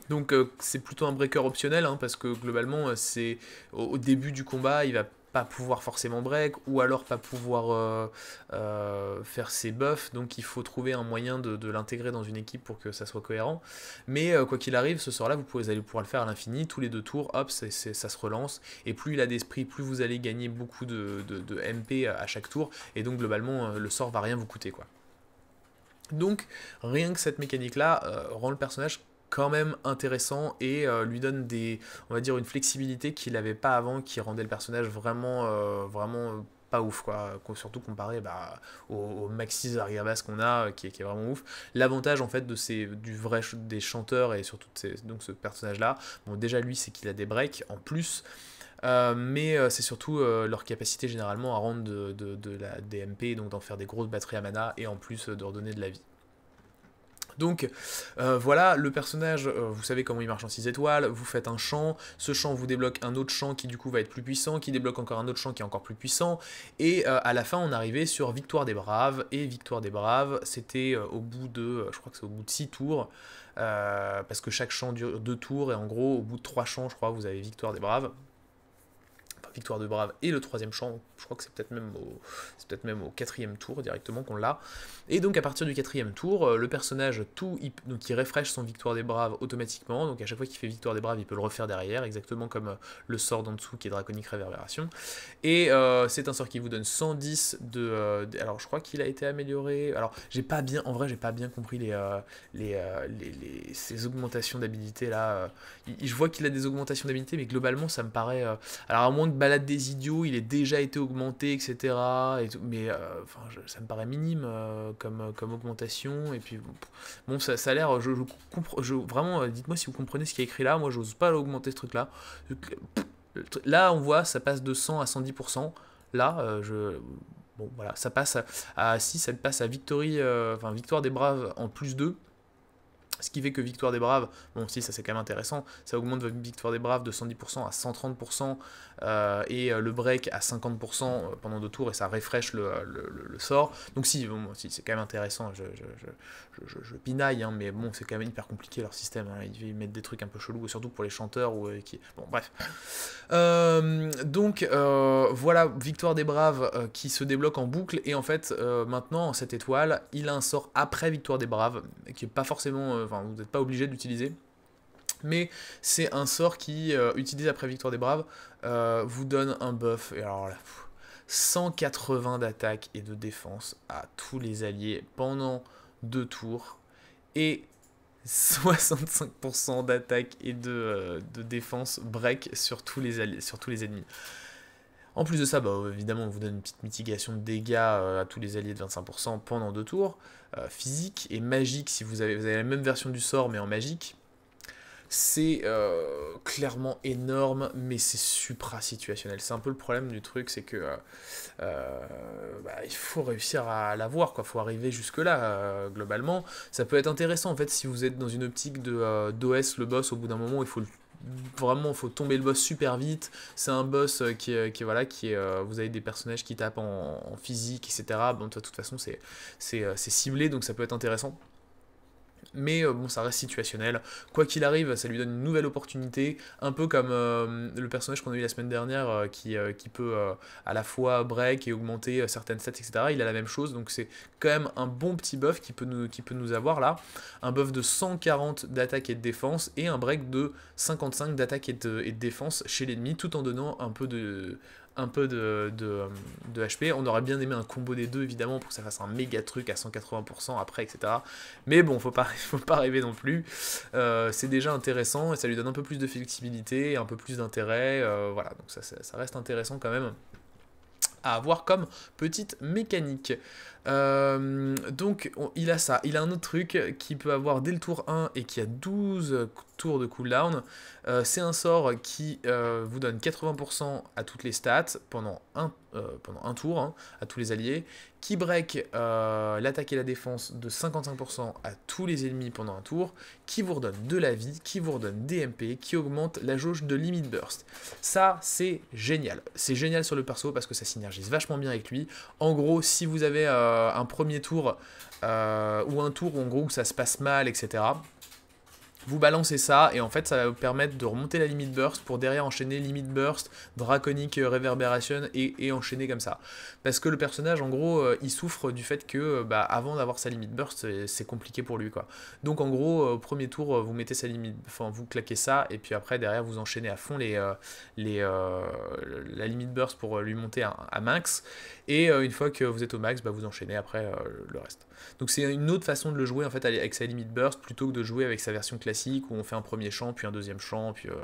Donc euh, c'est plutôt un breaker optionnel hein, parce que globalement euh, c'est au, début du combat il va pas pouvoir forcément break ou alors pas pouvoir faire ses buffs donc il faut trouver un moyen de, l'intégrer dans une équipe pour que ça soit cohérent mais quoi qu'il arrive ce sort là vous pouvez aller pouvoir le faire à l'infini tous les deux tours hop ça se relance et plus il a d'esprit plus vous allez gagner beaucoup de, MP à chaque tour et donc globalement le sort va rien vous coûter quoi. Donc rien que cette mécanique-là euh, rend le personnage quand même intéressant et euh, lui donne des, on va dire une flexibilité qu'il n'avait pas avant, qui rendait le personnage vraiment, euh, vraiment pas ouf quoi. Surtout comparé bah, au, maxi Maxis basque qu'on a, qui est, vraiment ouf. L'avantage en fait de ces, du vrai des chanteurs et surtout de donc ce personnage là, bon déjà lui c'est qu'il a des breaks en plus. Euh, mais euh, c'est surtout euh, leur capacité généralement à rendre de, la DMP, donc d'en faire des grosses batteries à mana, et en plus de redonner de la vie. Donc voilà, le personnage, vous savez comment il marche en 6 étoiles, vous faites un champ, ce champ vous débloque un autre champ qui du coup va être plus puissant, qui débloque encore un autre champ qui est encore plus puissant, et à la fin on arrivait sur Victoire des Braves, et Victoire des Braves, c'était au bout de, je crois que c'est au bout de 6 tours, parce que chaque champ dure 2 tours, et en gros au bout de 3 champs je crois vous avez Victoire des Braves victoire de Brave et le troisième champ. Je crois que c'est peut-être même, au, peut même au quatrième tour directement qu'on l'a. Et donc à partir du quatrième tour, euh, le personnage tout, il, donc il son victoire des Braves automatiquement. Donc à chaque fois qu'il fait victoire des Braves, il peut le refaire derrière, exactement comme euh, le sort d'en dessous qui est draconique Réverbération. Et euh, c'est un sort qui vous donne 110 de. alors je crois qu'il a été amélioré. Alors j'ai pas bien, en vrai, j'ai pas bien compris les, les, les, les, ces augmentations d'habilité là. je vois qu'il a des augmentations d'habilité, mais globalement ça me paraît. alors à moins que Balade des idiots, il est déjà été augmenté, etc. mais euh, ça me paraît minime euh, euh, comme, augmentation. Et puis, bon, ça, a l'air. Je, comprends, vraiment, dites-moi si vous comprenez ce qui est écrit là. Moi, j'ose pas augmenter ce truc-là. Là, on voit, ça passe de 100 à 110%. Là, je. Bon, voilà, ça passe à, à 6, ça passe à victory, enfin, victoire des Braves en plus 2. Ce qui fait que victoire des Braves, bon si ça c'est quand même intéressant, ça augmente victoire des Braves de 110% à 130% euh, et euh, le break à 50% euh, pendant deux tours et ça refresh le, sort. Donc si, si c'est quand même intéressant, je, pinaille, hein, mais bon c'est quand même hyper compliqué leur système, hein. ils mettent des trucs un peu chelous, surtout pour les chanteurs ou qui... Bon bref. donc voilà, victoire des Braves qui se débloque en boucle et en fait maintenant cette étoile, il a un sort après victoire des Braves qui n'est pas forcément enfin vous n'êtes pas obligé d'utiliser. Mais c'est un sort qui, euh, utilisé après Victoire des Braves, euh, vous donne un buff. Et alors 180 d'attaque et de défense à tous les alliés pendant deux tours. Et 65% d'attaque et de, euh, de, défense break sur tous les, alliés, sur tous les ennemis. En plus de ça, bah, euh, évidemment, on vous donne une petite mitigation de dégâts euh, à tous les alliés de 25% pendant deux tours. Euh, physique et magique, si vous avez, la même version du sort, mais en magique. C'est clairement énorme, mais c'est supra-situationnel. C'est un peu le problème du truc, c'est que bah, il faut réussir à l'avoir, quoi. faut arriver jusque-là, globalement. Ça peut être intéressant, en fait, si vous êtes dans une optique de d'OS le boss, au bout d'un moment, il faut le vraiment faut tomber le boss super vite c'est un boss euh, qui euh, qui voilà qui est, euh, vous avez des personnages qui tapent en, physique etc bon de toute façon c'est ciblé donc ça peut être intéressant mais euh, bon, ça reste situationnel. Quoi qu'il arrive, ça lui donne une nouvelle opportunité, un peu comme euh, le personnage qu'on a eu la semaine dernière euh, qui, qui peut à la fois break et augmenter certaines stats, etc. Il a la même chose, donc c'est quand même un bon petit buff qui peut nous, qui peut nous avoir là. Un buff de 140 d'attaque et de défense et un break de 55 d'attaque et de, défense chez l'ennemi tout en donnant un peu de, un peu de, HP. On aurait bien aimé un combo des deux, évidemment, pour que ça fasse un méga truc à 180% après, etc. Mais bon, faut pas, <laughs> faut pas rêver non plus. Euh, c'est déjà intéressant et ça lui donne un peu plus de flexibilité, un peu plus d'intérêt. Euh, voilà, donc ça, ça, ça reste intéressant quand même à avoir comme petite mécanique. Euh, donc il a ça, il a un autre truc qui peut avoir dès le tour 1 et qui a 12 tours de cooldown. Euh, c'est un sort qui euh, vous donne 80% à toutes les stats pendant un, pendant un tour hein, à tous les alliés, qui break l'attaque et la défense de 55% à tous les ennemis pendant un tour, qui vous redonne de la vie, qui vous redonne DMP, qui augmente la jauge de limit burst. Ça c'est génial, c'est génial sur le perso parce que ça synergise vachement bien avec lui. En gros, si vous avez euh, un premier tour euh, ou un tour où, en gros ça se passe mal, etc vous balancez ça et en fait ça va vous permettre de remonter la limite burst pour derrière enchaîner limite burst, draconic euh, reverberation et, enchaîner comme ça. Parce que le personnage en gros euh, il souffre du fait que euh, bah, avant d'avoir sa limite burst c'est compliqué pour lui quoi. Donc en gros au premier tour vous mettez sa limite, enfin vous claquez ça et puis après derrière vous enchaînez à fond les, les, la limite burst pour lui monter à, max et une fois que vous êtes au max bah, vous enchaînez après le reste. Donc c'est une autre façon de le jouer en fait avec sa limite burst plutôt que de jouer avec sa version classique où on fait un premier champ puis un deuxième champ puis euh,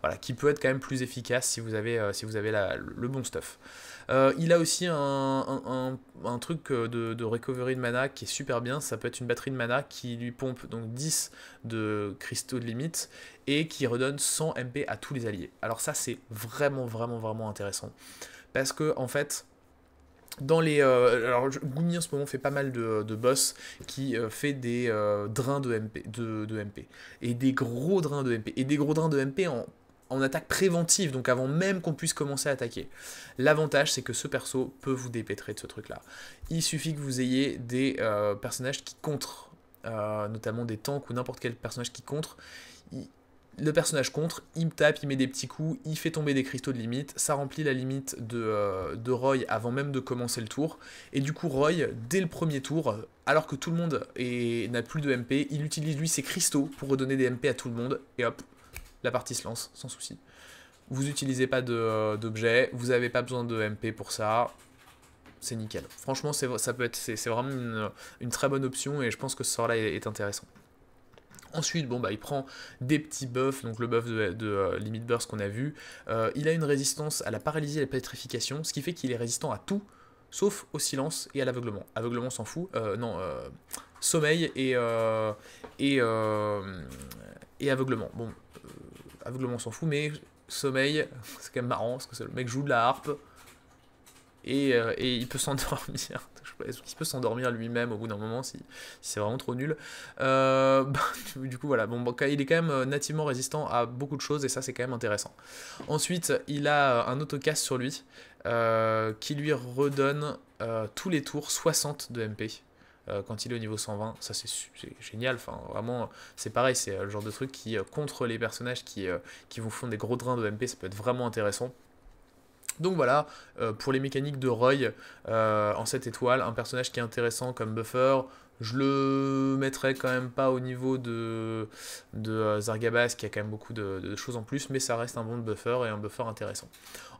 voilà qui peut être quand même plus efficace si vous avez euh, si vous avez la, le bon stuff. Euh, il a aussi un, un, truc de, de, recovery de mana qui est super bien, ça peut être une batterie de mana qui lui pompe donc 10 de cristaux de limite et qui redonne 100 MP à tous les alliés. Alors ça c'est vraiment vraiment vraiment intéressant parce que en fait dans les euh, alors en ce moment fait pas mal de, boss qui euh, fait des euh, drains de MP de, MP et des gros drains de MP et des gros drains de MP en, attaque préventive donc avant même qu'on puisse commencer à attaquer. L'avantage c'est que ce perso peut vous dépêtrer de ce truc là. Il suffit que vous ayez des personnages qui contre notamment des tanks ou n'importe quel personnage qui contre le personnage contre, il me tape, il met des petits coups, il fait tomber des cristaux de limite, ça remplit la limite euh, de, Roy avant même de commencer le tour, et du coup Roy, dès le premier tour, alors que tout le monde n'a plus de MP, il utilise lui ses cristaux pour redonner des MP à tout le monde, et hop, la partie se lance, sans souci. Vous n'utilisez pas euh, d'objets, vous n'avez pas besoin de MP pour ça, c'est nickel. Franchement, c'est vraiment une, une, très bonne option, et je pense que ce sort-là est intéressant. Ensuite, bon, bah, il prend des petits buffs, donc le buff de, euh, Limit Burst qu'on a vu. Euh, il a une résistance à la paralysie et à la pétrification, ce qui fait qu'il est résistant à tout, sauf au silence et à l'aveuglement. Aveuglement, s'en fout. Euh, non, sommeil et, et, et aveuglement. Bon, aveuglement s'en fout, mais sommeil, <laughs> c'est quand même marrant, parce que le mec joue de la harpe, euh, et, il peut <laughs> s'endormir. <laughs> il peut s'endormir lui-même au bout d'un moment si, c'est vraiment trop nul euh, <laughs> bah, Du coup, voilà. Bon, bah, il est quand même euh, nativement résistant à beaucoup de choses et ça, c'est quand même intéressant. Ensuite, il a un autocast sur lui qui lui redonne tous les tours 60 de MP quand il est au niveau 120, ça c'est génial, enfin vraiment c'est pareil, c'est le genre de truc qui contre les personnages qui, qui vous font des gros drains de MP, ça peut être vraiment intéressant. Donc voilà, euh, pour les mécaniques de Roy euh, en cette étoile, un personnage qui est intéressant comme buffer, je le mettrais quand même pas au niveau de, de euh, Zargabas qui a quand même beaucoup de, choses en plus, mais ça reste un bon buffer et un buffer intéressant.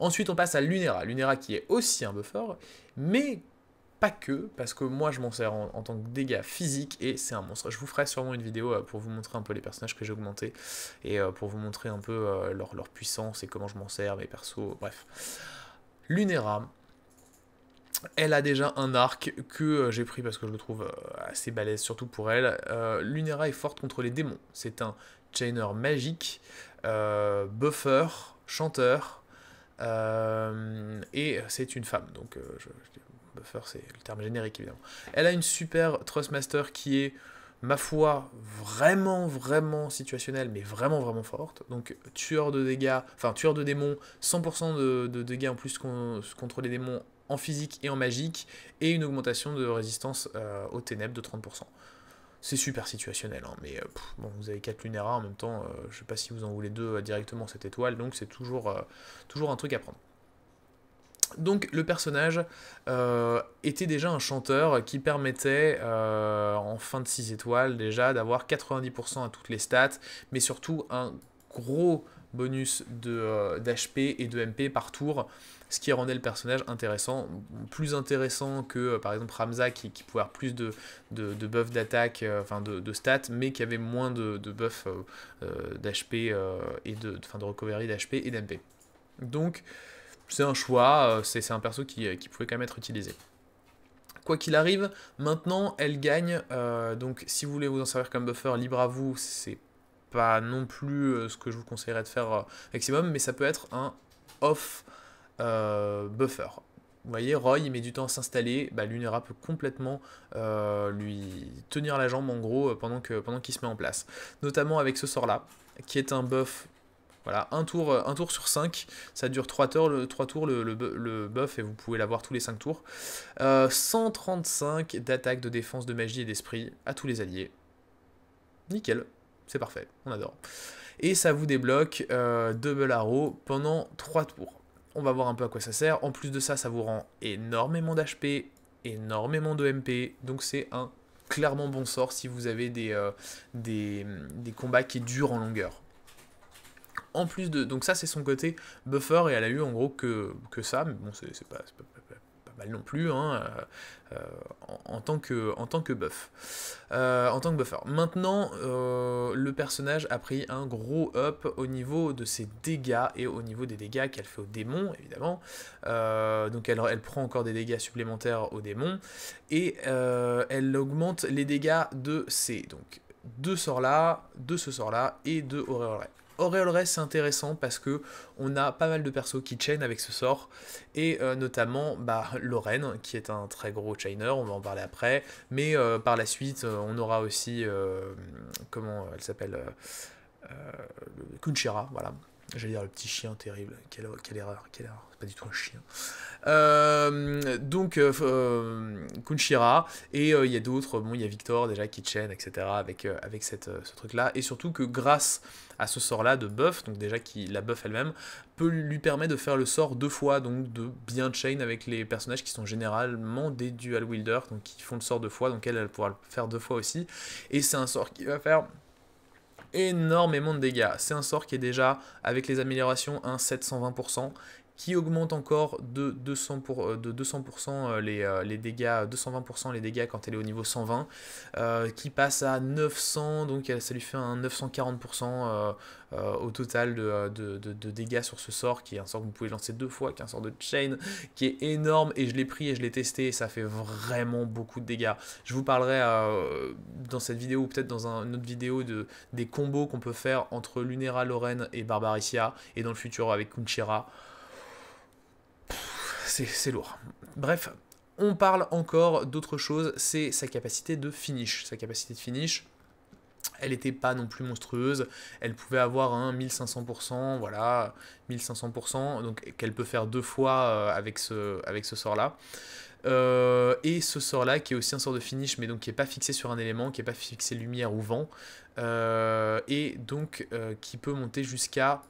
Ensuite on passe à Lunera, Lunera qui est aussi un buffer, mais pas que, parce que moi je m'en sers en, tant que dégâts physiques et c'est un monstre. Je vous ferai sûrement une vidéo euh, pour vous montrer un peu les personnages que j'ai augmentés et euh, pour vous montrer un peu euh, leur, puissance et comment je m'en sers, mes persos, bref. Lunera, elle a déjà un arc que j'ai pris parce que je le trouve assez balèze, surtout pour elle. Lunera est forte contre les démons. C'est un chainer magique, buffer, chanteur, et c'est une femme. Donc c'est le terme générique évidemment. Elle a une super Master qui est, ma foi, vraiment, vraiment situationnelle, mais vraiment, vraiment forte. Donc tueur de dégâts, enfin tueur de démons, 100% de, dégâts en plus contre les démons en physique et en magique, et une augmentation de résistance euh, aux ténèbres de 30%. C'est super situationnel, hein, mais euh, bon, vous avez 4 lunéras en même temps, je euh, je sais pas si vous en voulez deux directement cette étoile, donc c'est toujours, toujours un truc à prendre. Donc le personnage euh, était déjà un chanteur qui permettait euh, en fin de 6 étoiles déjà d'avoir 90% à toutes les stats, mais surtout un gros bonus euh, d'HP et de MP par tour, ce qui rendait le personnage intéressant, plus intéressant que par exemple Ramza qui, pouvait avoir plus de, de, buffs d'attaque, enfin de, stats, mais qui avait moins de, de buffs d'HP et de, fin de recovery d'HP et d'MP. Donc c'est un choix, euh, c'est un perso euh, qui, pouvait quand même être utilisé. Quoi qu'il arrive, maintenant elle gagne, euh, donc si vous voulez vous en servir comme buffer, libre à vous, c'est pas non plus ce que je vous conseillerais de faire maximum, mais ça peut être un off buffer. Vous voyez, Roy, il met du temps à s'installer, bah, Lunera peut complètement lui tenir la jambe en gros pendant qu'il pendant se met en place. Notamment avec ce sort-là, qui est un buff voilà, un tour, euh, un tour sur 5, ça dure 3 tours, le, buff et vous pouvez l'avoir tous les 5 tours. 135 euh, d'attaque, de défense, de magie et d'esprit à tous les alliés. Nickel, c'est parfait, on adore. Et ça vous débloque euh, Double Arrow pendant 3 tours. On va voir un peu à quoi ça sert. En plus de ça, ça vous rend énormément d'HP, énormément de MP, donc c'est un clairement bon sort si vous avez des, des combats qui durent en longueur. En plus de. Donc ça, c'est son côté buffer, et elle a eu en gros que, ça, mais bon, c'est pas, mal non plus, hein, euh, euh, en, tant que, en tant que buff. Euh, en tant que buffer. Maintenant, le personnage a pris un gros up au niveau de ses dégâts, et au niveau des dégâts qu'elle fait aux démons, évidemment. donc elle, elle, prend encore des dégâts supplémentaires aux démons, et elle augmente les dégâts de ses... Donc, deux sorts là, de ce sort là et de horreur Auréole reste c'est intéressant parce que on a pas mal de persos qui chainent avec ce sort et euh, notamment bah, Lorraine qui est un très gros chainer, on va en parler après, mais euh, par la suite euh, on aura aussi comment elle s'appelle Kunchira, voilà. J'allais dire le petit chien terrible, quelle, erreur, quelle erreur, c'est pas du tout un chien. donc Kunchira, et il y a d'autres, bon il y a Victor déjà qui chaîne, etc. avec, avec cette, ce truc là, et surtout que grâce à ce sort-là de buff, donc déjà qui la buff elle-même, peut lui permettre de faire le sort deux fois, donc de bien chain avec les personnages qui sont généralement des dual wielder donc qui font le sort deux fois, donc elle, elle pourra le faire deux fois aussi, et c'est un sort qui va faire énormément de dégâts. C'est un sort qui est déjà, avec les améliorations, un 720%, qui augmente encore de 200%, pour, euh, de 200 euh, les, euh, les, dégâts, 220% les dégâts quand elle est au niveau 120, qui passe à 900, donc ça lui fait un 940% au total de, dégâts sur ce sort, qui est un sort que vous pouvez lancer deux fois, qui est un sort de chain, qui est énorme, et je l'ai pris et je l'ai testé, et ça fait vraiment beaucoup de dégâts. Je vous parlerai dans cette vidéo, ou peut-être dans une autre vidéo, de, des combos qu'on peut faire entre Lunera, Lorraine et Barbaricia, et dans le futur avec Kunchera c'est lourd. Bref, on parle encore d'autre chose, c'est sa capacité de finish. Sa capacité de finish, elle n'était pas non plus monstrueuse, elle pouvait avoir un 1500%, voilà, 1500%, donc qu'elle peut faire deux fois euh, avec ce, avec ce sort-là. Euh, et ce sort-là, qui est aussi un sort de finish, mais donc qui n'est pas fixé sur un élément, qui n'est pas fixé lumière ou vent, euh, et donc qui peut monter jusqu'à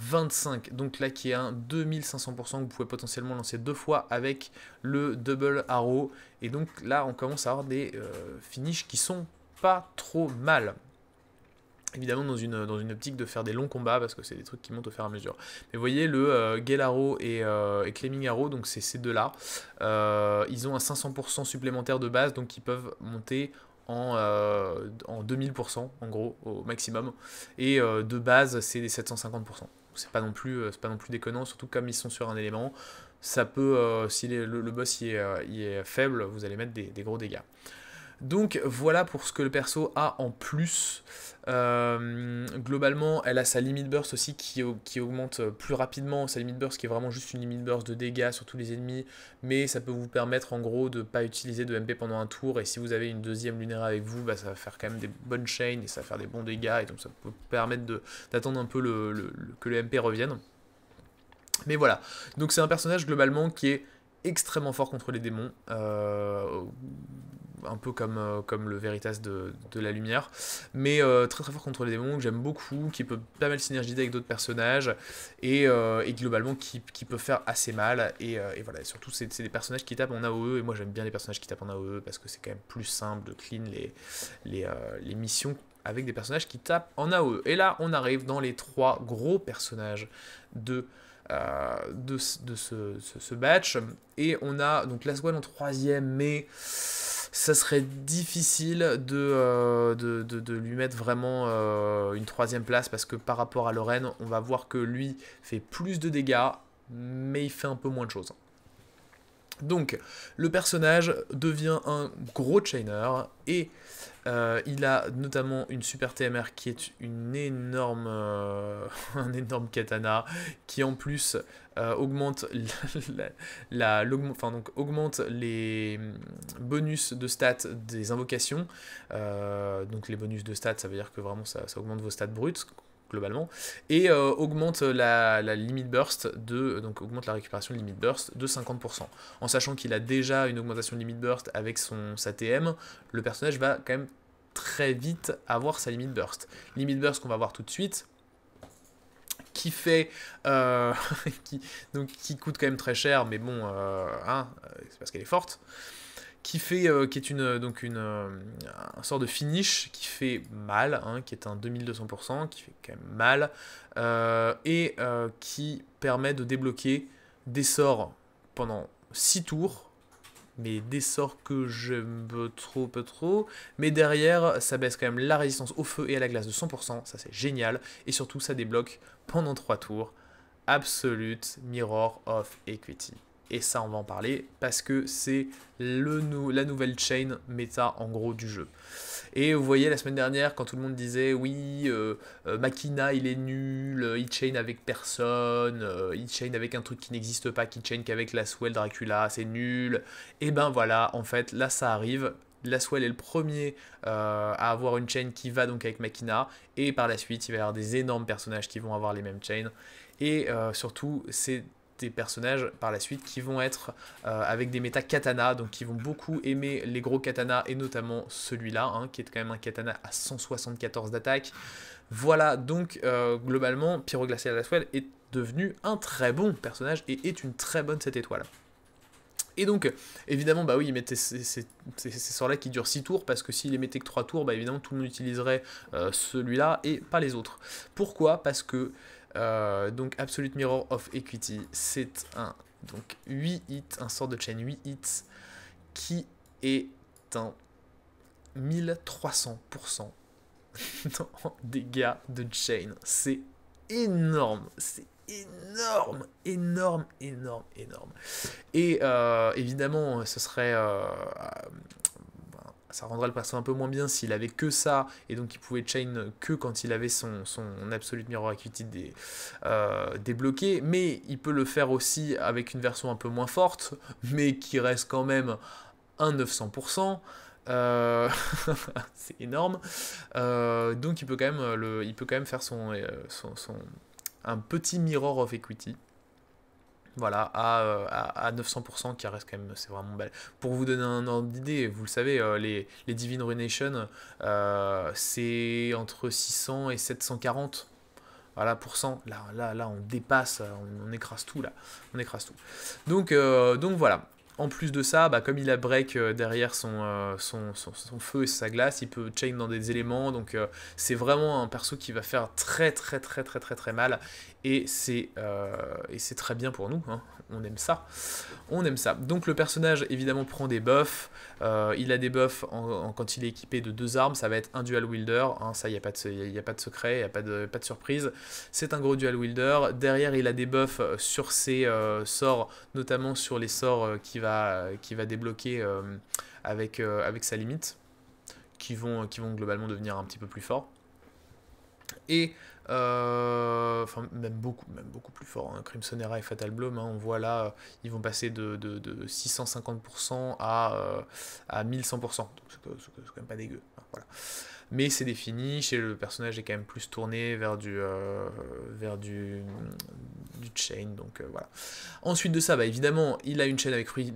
25. Donc là qui est un 2500% que vous pouvez potentiellement lancer deux fois avec le double arrow. Et donc là on commence à avoir des euh, finishes qui sont pas trop mal. Évidemment dans une, dans une optique de faire des longs combats parce que c'est des trucs qui montent au fur et à mesure. Mais vous voyez le euh, arrow et, euh, Arrow, donc c'est ces deux-là, euh, ils ont un 500% supplémentaire de base, donc ils peuvent monter en, euh, en 2000% en gros au maximum. Et de base c'est des 750% c'est pas non plus euh, c'est pas non plus déconnant surtout comme ils sont sur un élément ça peut euh, si le, boss euh, y est, faible vous allez mettre des gros dégâts donc voilà pour ce que le perso a en plus. Euh, globalement, elle a sa limite burst aussi qui, augmente plus rapidement. Sa limite burst qui est vraiment juste une limite burst de dégâts sur tous les ennemis, mais ça peut vous permettre en gros de ne pas utiliser de MP pendant un tour. Et si vous avez une deuxième lunéra avec vous, bah, ça va faire quand même des bonnes chains et ça va faire des bons dégâts. Et donc ça peut permettre d'attendre un peu que le MP revienne. Mais voilà, donc c'est un personnage globalement qui est extrêmement fort contre les démons. Euh, un peu comme, euh, comme le Veritas de, la lumière, mais euh, très très fort contre les démons, que j'aime beaucoup, qui peut pas mal synergiser avec d'autres personnages, et, euh, globalement qui, peut faire assez mal, et, voilà, surtout c'est des personnages qui tapent en AOE, et moi j'aime bien les personnages qui tapent en AOE, parce que c'est quand même plus simple de clean les, les, les missions avec des personnages qui tapent en AOE. Et là, on arrive dans les trois gros personnages de euh, de, ce, batch. Et on a donc Laswell en troisième, mais ça serait difficile de, euh, de, lui mettre vraiment euh, une troisième place parce que par rapport à Lorraine, on va voir que lui fait plus de dégâts, mais il fait un peu moins de choses. Donc, le personnage devient un gros chainer et euh, il a notamment une super TMR qui est une énorme, euh, <laughs> un énorme katana qui en plus euh, augmente, <laughs> la, donc, augmente les mm, bonus de stats des invocations. donc les bonus de stats, ça veut dire que vraiment ça, ça augmente vos stats bruts globalement, et euh, augmente la, limite burst de donc augmente la récupération de limite burst de 50%. En sachant qu'il a déjà une augmentation de limite burst avec son sa TM, le personnage va quand même très vite avoir sa limite burst. Limite burst qu'on va voir tout de suite qui fait euh, <laughs> qui, donc qui coûte quand même très cher mais bon euh, hein, c'est parce qu'elle est forte qui fait, euh, qui est une euh, donc une euh, un sort de finish qui fait mal, hein, qui est un 2200%, qui fait quand même mal et qui permet de débloquer des sorts pendant 6 tours, mais des sorts que j'aime trop, peu trop. Mais derrière, ça baisse quand même la résistance au feu et à la glace de 100%, ça c'est génial. Et surtout, ça débloque pendant 3 tours Absolute Mirror of Equity. Et ça, on va en parler parce que c'est nou la nouvelle chain méta en gros du jeu. Et vous voyez la semaine dernière quand tout le monde disait oui, euh, euh, Makina il est nul, euh, il chain avec personne, il chain avec un truc qui n'existe pas, qui chain qu'avec la Swell Dracula, c'est nul. Et ben voilà, en fait là ça arrive, La Swell est le premier à avoir une chaîne qui va donc avec Makina, et par la suite, il va y avoir des énormes personnages qui vont avoir les mêmes chains. Et surtout, c'est des personnages par la suite qui vont être euh, avec des méta katana, donc qui vont beaucoup aimer les gros katanas et notamment celui-là, hein, qui est quand même un katana à 174 d'attaque. Voilà, donc globalement euh, globalement, la Swell est devenu un très bon personnage et est une très bonne cette étoile. Et donc, évidemment, bah oui, il mettait ces, sorts-là qui durent 6 tours, parce que s'il les mettait que 3 tours, bah évidemment, tout le monde utiliserait euh, celui-là et pas les autres. Pourquoi Parce que euh, donc Absolute Mirror of Equity, c'est un donc 8 hits, un sort de chain 8 hits qui est un 1300% en dégâts de chain. C'est énorme, c'est énorme, énorme, énorme, énorme. Et euh, évidemment, ce serait euh, ça rendrait le perso un peu moins bien s'il avait que ça, et donc il pouvait chain que quand il avait son, Absolute Mirror Equity dé, débloqué, euh, mais il peut le faire aussi avec une version un peu moins forte, mais qui reste quand même un 900%. Euh, <laughs> c'est énorme. Euh, donc il peut quand même, le, il peut quand même faire son, son, un petit Mirror of Equity. Voilà, à, 900%, euh, qui reste quand même, c'est vraiment belle. Pour vous donner un ordre d'idée, vous le savez, euh, les, Divine Ruination, euh, c'est entre 600 et 740. Voilà, pour cent. Là, là, là, on dépasse, on, on écrase tout, là. On écrase tout. Donc, donc voilà en plus de ça, bah, comme il a break euh, derrière euh, son, son, feu et sa glace, il peut chain dans des éléments. Donc euh, c'est vraiment un perso qui va faire très très très très très très mal. Et c'est très bien pour nous. Hein. On aime ça. On aime ça. Donc le personnage évidemment prend des buffs. Euh, il a des buffs quand il est équipé de deux armes, ça va être un dual wielder, hein, ça il n'y a, pas de secret, il n'y a pas de, surprise. C'est un gros dual wielder. Derrière il a des buffs euh, sur ses euh, sorts, notamment sur les sorts qui va, qui va débloquer avec, avec sa limite, qui vont, qui vont globalement devenir un petit peu plus forts. Et euh, enfin même beaucoup, même beaucoup plus fort, hein. Crimson Era et Fatal Bloom, hein. on voit là, euh, ils vont passer de, de, 650% à, euh, à 1100%, donc c'est quand même pas dégueu, hein, voilà. Mais c'est défini, chez le personnage est quand même plus tourné vers du, vers du, du chain, donc voilà. Ensuite de ça, bah, évidemment, il a une chaîne avec Ruin,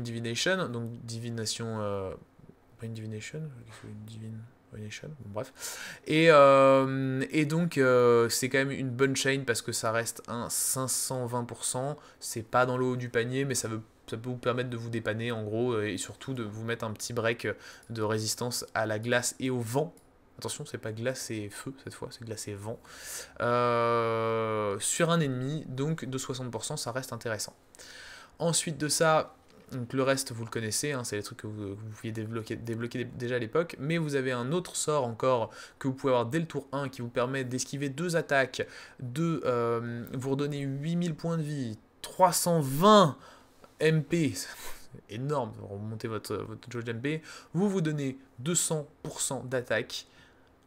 Divination, donc divination... Ruin Divination Divine bref. Et, euh, et donc, euh, c'est quand même une bonne chaîne parce que ça reste un 520%. C'est pas dans le haut du panier, mais ça, veut, peut vous permettre de vous dépanner en gros et surtout de vous mettre un petit break de résistance à la glace et au vent. Attention, c'est pas glace et feu cette fois, c'est glace et vent. Euh, sur un ennemi, donc de 60%, ça reste intéressant. Ensuite de ça, donc le reste, vous le connaissez, hein, c'est les trucs que vous, pouviez débloquer, déjà à l'époque. Mais vous avez un autre sort encore que vous pouvez avoir dès le tour 1 qui vous permet d'esquiver deux attaques, de euh, vous redonner 8000 points de vie, 320 MP, énorme, vous remontez votre, votre MP, vous vous donnez 200% d'attaque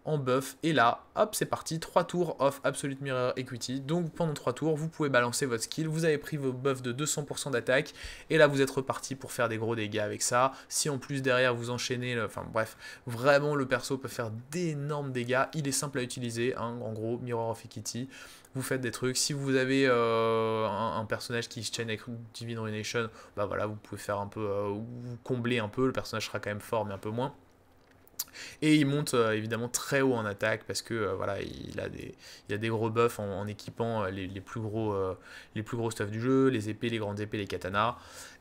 en buff. Et là, hop, c'est parti. 3 tours off Absolute Mirror Equity. Donc pendant 3 tours, vous pouvez balancer votre skill. Vous avez pris vos buffs de 200% d'attaque. Et là, vous êtes reparti pour faire des gros dégâts avec ça. Si en plus derrière, vous enchaînez... Le... Enfin bref, vraiment, le perso peut faire d'énormes dégâts. Il est simple à utiliser. Hein. en gros, Mirror of Equity. Vous faites des trucs. Si vous avez euh, un, personnage qui se chaîne avec Divine Ruination, bah voilà, vous pouvez faire un peu... vous euh, combler un peu. Le personnage sera quand même fort, mais un peu moins. Et il monte euh, évidemment très haut en attaque parce que euh, voilà, il a des, il des gros buffs en, équipant euh, les, plus gros, les plus gros stuffs du jeu, les épées, les grandes épées, les katanas.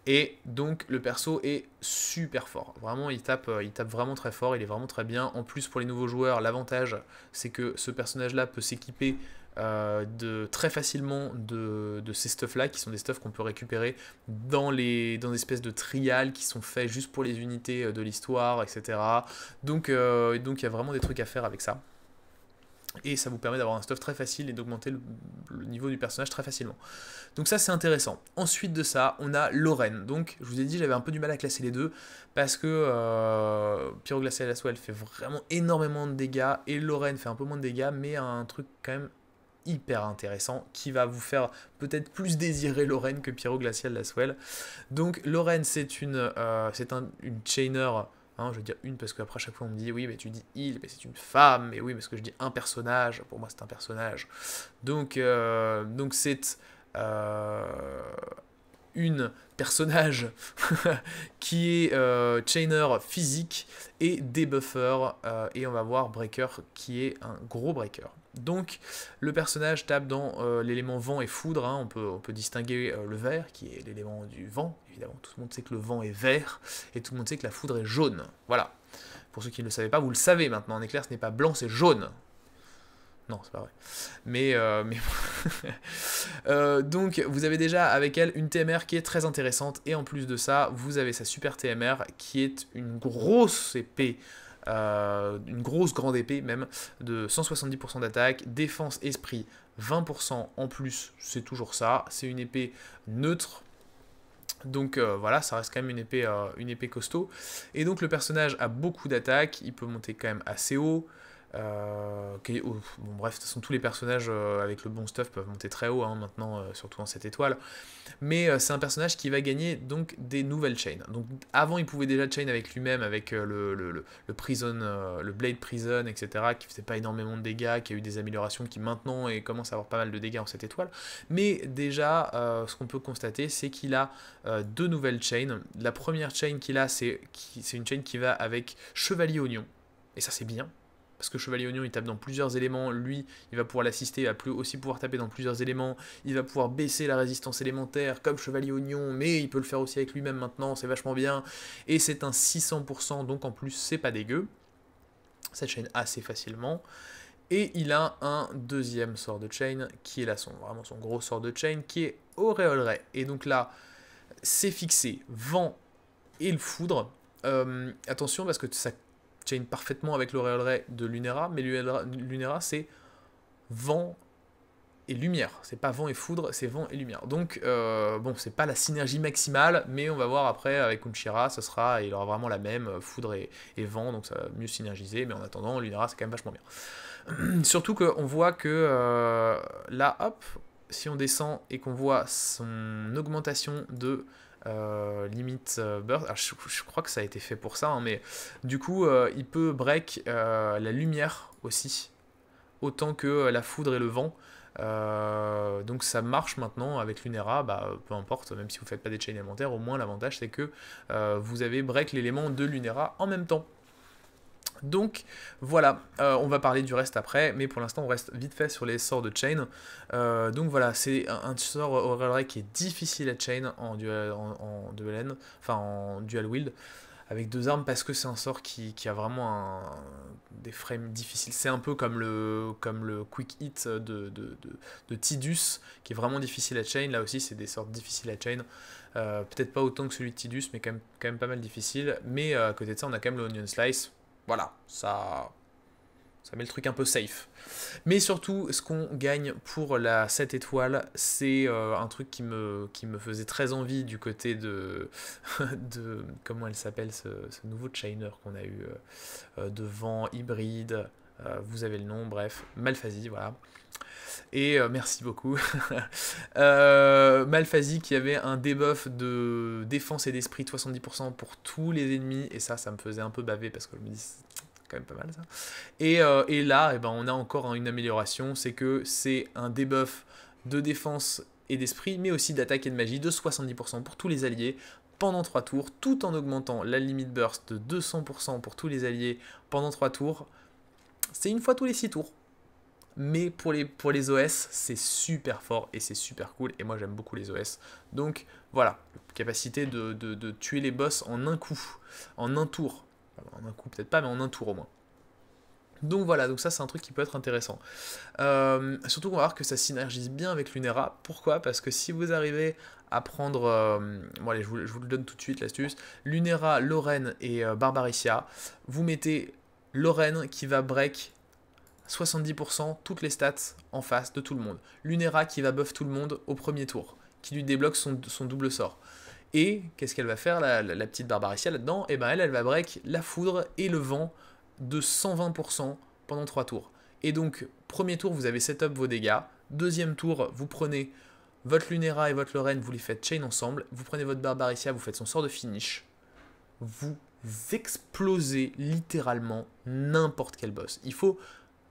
Et donc le perso est super fort. Vraiment, il tape, il tape vraiment très fort, il est vraiment très bien. En plus pour les nouveaux joueurs, l'avantage c'est que ce personnage-là peut s'équiper euh, de, très facilement de, ces stuffs-là, qui sont des stuffs qu'on peut récupérer dans, les, dans des espèces de trials qui sont faits juste pour les unités euh, de l'histoire, etc. Euh, donc il y a vraiment des trucs à faire avec ça. Et ça vous permet d'avoir un stuff très facile et d'augmenter le, niveau du personnage très facilement. Donc ça c'est intéressant. Ensuite de ça, on a Lorraine. Donc je vous ai dit j'avais un peu du mal à classer les deux parce que euh, à la soie, elle fait vraiment énormément de dégâts et Lorraine fait un peu moins de dégâts mais un truc quand même hyper intéressant qui va vous faire peut-être plus désirer Lorraine que Pierrot Glacial Laswell. Donc Lorraine c'est une, euh, c'est une chainer. Hein, je veux dire une parce qu'après à chaque fois on me dit oui mais tu dis il mais c'est une femme mais oui parce que je dis un personnage pour moi c'est un personnage donc euh, donc c'est euh, une personnage <laughs> qui est euh, chainer physique et debuffer euh, et on va voir breaker qui est un gros breaker. Donc le personnage tape dans euh, l'élément vent et foudre, hein. on, peut, on peut distinguer le vert qui est l'élément du vent, évidemment tout le monde sait que le vent est vert et tout le monde sait que la foudre est jaune, voilà. Pour ceux qui ne le savaient pas, vous le savez maintenant, en éclair ce n'est pas blanc, c'est jaune, non, c'est pas vrai. Mais, euh, <laughs> euh, donc, vous avez déjà avec elle une TMR qui est très intéressante. Et en plus de ça, vous avez sa super TMR qui est une grosse épée. Euh, une grosse grande épée même de 170% d'attaque, défense esprit 20% en plus, c'est toujours ça, c'est une épée neutre donc voilà, ça reste quand même une épée, une épée costaud. Et donc le personnage a beaucoup d'attaques, il peut monter quand même assez haut. Euh, bon, bref, de toute façon, tous les personnages euh, avec le bon stuff peuvent monter très haut hein, maintenant, euh, surtout en cette étoile. Mais c'est un personnage qui va gagner donc des nouvelles chains. Donc avant, il pouvait déjà chain avec lui-même, avec le, prison, le Blade Prison, etc., qui faisait pas énormément de dégâts, qui a eu des améliorations, qui maintenant et commence à avoir pas mal de dégâts en cette étoile. Mais déjà, ce qu'on peut constater, c'est qu'il a deux nouvelles chains. La première chain qu'il a, c'est une chain qui va avec Chevalier Oignon. Et ça, c'est bien parce que Chevalier Oignon il tape dans plusieurs éléments, lui il va pouvoir l'assister, il va plus aussi pouvoir taper dans plusieurs éléments, il va pouvoir baisser la résistance élémentaire comme Chevalier Oignon, mais il peut le faire aussi avec lui-même maintenant, c'est vachement bien, et c'est un 600%, donc en plus c'est pas dégueu, ça chaîne assez facilement. Et il a un deuxième sort de chain qui est là son, vraiment son gros sort de chain qui est Auréole Ray. Et donc là, c'est fixé, vent et le foudre. Euh, attention parce que ça chain parfaitement avec l'Oréal Ray de Lunera, mais Lunera, c'est vent et lumière. C'est pas vent et foudre, c'est vent et lumière. Donc, euh, bon, c'est pas la synergie maximale, mais on va voir après avec Unchira, ce sera, il aura vraiment la même, euh, foudre et, vent, donc ça va mieux synergiser, mais en attendant, Lunera, c'est quand même vachement bien. <clears throat> Surtout qu'on voit que euh, là, hop, si on descend et qu'on voit son augmentation de euh, limite euh, burst. Ah, je, crois que ça a été fait pour ça, hein, mais du coup, euh, il peut break la lumière aussi, autant que la foudre et le vent. donc ça marche maintenant avec Lunera, bah, peu importe, même si vous ne faites pas des chaînes élémentaires, au moins l'avantage c'est que vous avez break l'élément de Lunera en même temps. Donc voilà, euh, on va parler du reste après, mais pour l'instant on reste vite fait sur les sorts de chain. Euh, donc voilà, c'est un, sort qui est difficile à chain en dual en, enfin en dual wild avec deux armes parce que c'est un sort qui, a vraiment des frames difficiles. C'est un peu comme le, comme le quick hit de, Tidus qui est vraiment difficile à chain. Là aussi, c'est des sorts difficiles à chain. Euh, peut-être pas autant que celui de Tidus, mais quand même, quand même pas mal difficile. Mais à côté de ça, on a quand même le Onion Slice voilà, ça, ça met le truc un peu safe. Mais surtout, ce qu'on gagne pour la 7 étoiles, c'est euh, un truc qui me, qui me faisait très envie du côté de. <laughs> de comment elle s'appelle ce, nouveau chainer qu'on a eu euh, euh, Devant, hybride, vous avez le nom, bref, Malfasi, voilà. Et euh, merci beaucoup. <laughs> euh, qui avait un debuff de défense et d'esprit de 70% pour tous les ennemis. Et ça, ça me faisait un peu baver parce que je me dis quand même pas mal ça. Et, euh, et là, eh ben, on a encore une amélioration, c'est que c'est un debuff de défense et d'esprit, mais aussi d'attaque et de magie de 70% pour tous les alliés pendant 3 tours, tout en augmentant la limite burst de 200% pour tous les alliés pendant 3 tours. C'est une fois tous les 6 tours mais pour les, pour les OS, c'est super fort et c'est super cool. Et moi, j'aime beaucoup les OS. Donc voilà, capacité de, tuer les boss en un coup, en un tour. En un coup, peut-être pas, mais en un tour au moins. Donc voilà, donc ça c'est un truc qui peut être intéressant. Euh, surtout qu'on va voir que ça synergise bien avec Lunera. Pourquoi Parce que si vous arrivez à prendre... Euh, bon allez, je vous, le donne tout de suite l'astuce. Lunera, Lorraine et euh, Barbaricia. Vous mettez Lorraine qui va break 70% toutes les stats en face de tout le monde. Lunera qui va buff tout le monde au premier tour, qui lui débloque son, double sort. Et qu'est-ce qu'elle va faire, la, petite Barbaricia là-dedans Eh ben elle, elle va break la foudre et le vent de 120% pendant 3 tours. Et donc, premier tour, vous avez set up vos dégâts. Deuxième tour, vous prenez votre Lunera et votre Lorraine, vous les faites chain ensemble. Vous prenez votre Barbaricia, vous faites son sort de finish. Vous explosez littéralement n'importe quel boss. Il faut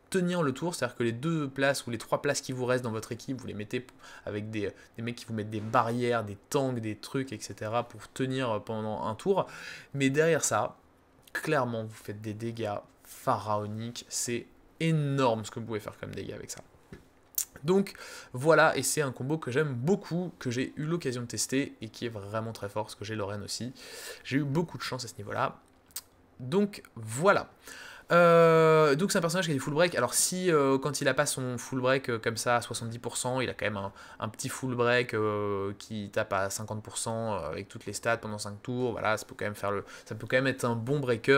tenir le tour, c'est-à-dire que les deux places ou les trois places qui vous restent dans votre équipe, vous les mettez avec euh, des, mecs qui vous mettent des barrières, des tanks, des trucs, etc. pour tenir euh, pendant un tour. Mais derrière ça, clairement, vous faites des dégâts pharaoniques. C'est énorme ce que vous pouvez faire comme dégâts avec ça. Donc voilà, et c'est un combo que j'aime beaucoup, que j'ai eu l'occasion de tester et qui est vraiment très fort, ce que j'ai Lorraine aussi. J'ai eu beaucoup de chance à ce niveau-là. Donc voilà. Euh, donc c'est un personnage qui a du full break. Alors si euh, quand il a pas son full break euh, comme ça à 70%, il a quand même un, petit full break qui tape à 50% avec toutes les stats pendant 5 tours. Voilà, ça peut quand même faire le, ça peut quand même être un bon breaker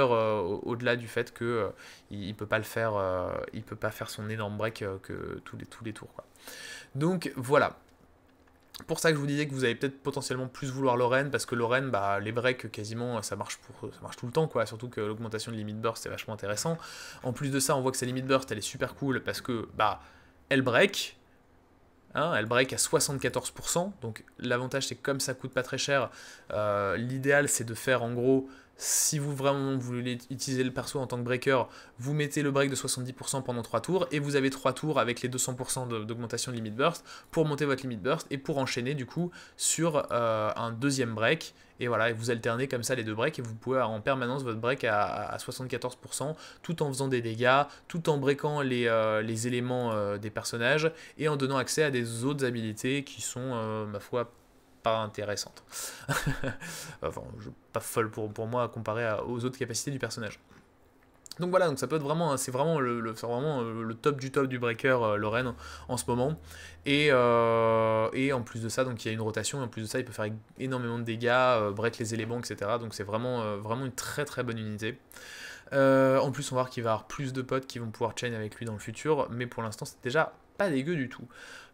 au-delà du fait que il, peut pas le faire, il peut pas faire son énorme break que tous les tous les tours. Donc voilà pour ça que je vous disais que vous allez peut-être potentiellement plus vouloir Lorraine, parce que Lorraine, bah, les breaks, quasiment, ça marche, pour, ça marche tout le temps, quoi. Surtout que l'augmentation de limit burst, c'est vachement intéressant. En plus de ça, on voit que sa limite burst, elle est super cool, parce que, bah, elle break, Hein, elle break à 74%, donc l'avantage c'est que comme ça coûte pas très cher, euh, l'idéal c'est de faire en gros si vous vraiment voulez utiliser le perso en tant que breaker, vous mettez le break de 70% pendant 3 tours et vous avez 3 tours avec les 200% d'augmentation de limit burst pour monter votre limit burst et pour enchaîner du coup sur euh, un deuxième break. Et voilà, vous alternez comme ça les deux breaks et vous pouvez en permanence votre break à, 74% tout en faisant des dégâts, tout en breakant les, euh, éléments euh, des personnages et en donnant accès à des autres habilités qui sont, ma foi, pas intéressante. <laughs> enfin, pas folle pour, pour moi comparé aux autres capacités du personnage. Donc voilà, donc ça peut être vraiment, hein, c'est vraiment le, vraiment euh, le top du top du breaker euh, Lorraine en ce moment. Euh, et, en plus de ça, donc il y a une rotation, et en plus de ça, il peut faire énormément de dégâts, break les éléments, etc. Donc c'est vraiment, vraiment une très très bonne unité. en plus, on va voir qu'il va avoir plus de potes qui vont pouvoir chain avec lui dans le futur, mais pour l'instant, c'est déjà pas dégueu du tout.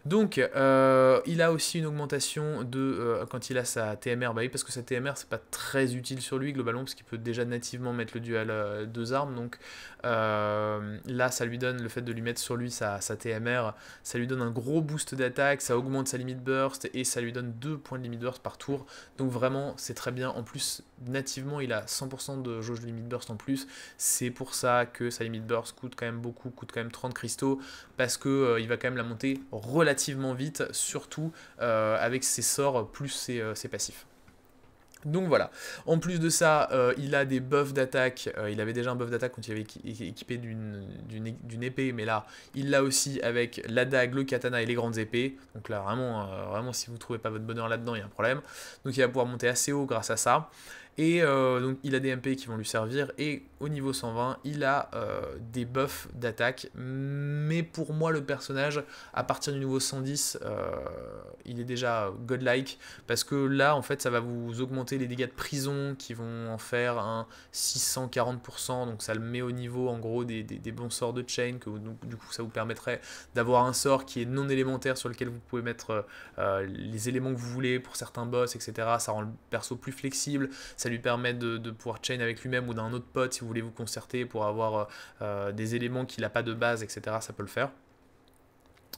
Donc, euh, il a aussi une augmentation de euh, quand il a sa TMR. Bah parce que sa TMR, c'est pas très utile sur lui globalement, parce qu'il peut déjà nativement mettre le duel euh, deux armes. Donc là, ça lui donne le fait de lui mettre sur lui sa, TMR, ça lui donne un gros boost d'attaque, ça augmente sa limite burst et ça lui donne deux points de limite burst par tour. Donc vraiment, c'est très bien. En plus, nativement, il a 100% de jauge de limite burst en plus. C'est pour ça que sa limite burst coûte quand même beaucoup, coûte quand même 30 cristaux, parce qu'il va quand même la monter relativement relativement vite, surtout euh, avec ses sorts plus euh, ses, passifs. Donc voilà. En plus de ça, euh, il a des buffs d'attaque. il avait déjà un buff d'attaque quand il avait équipé d'une épée, mais là, il l'a aussi avec la dague, le katana et les grandes épées. Donc là, vraiment, vraiment si vous ne trouvez pas votre bonheur là-dedans, il y a un problème. Donc il va pouvoir monter assez haut grâce à ça. Et euh, donc il a des MP qui vont lui servir. Et au niveau 120, il a euh, des buffs d'attaque. Mais pour moi, le personnage, à partir du niveau 110, euh, il est déjà godlike. Parce que là, en fait, ça va vous augmenter les dégâts de prison qui vont en faire un 640%. Donc ça le met au niveau, en gros, des, bons sorts de chain. Que du coup, ça vous permettrait d'avoir un sort qui est non élémentaire sur lequel vous pouvez mettre les éléments que vous voulez pour certains boss, etc. Ça rend le perso plus flexible ça lui permet de, pouvoir chain avec lui-même ou d'un autre pote si vous voulez vous concerter pour avoir euh, euh, des éléments qu'il n'a pas de base, etc. Ça peut le faire.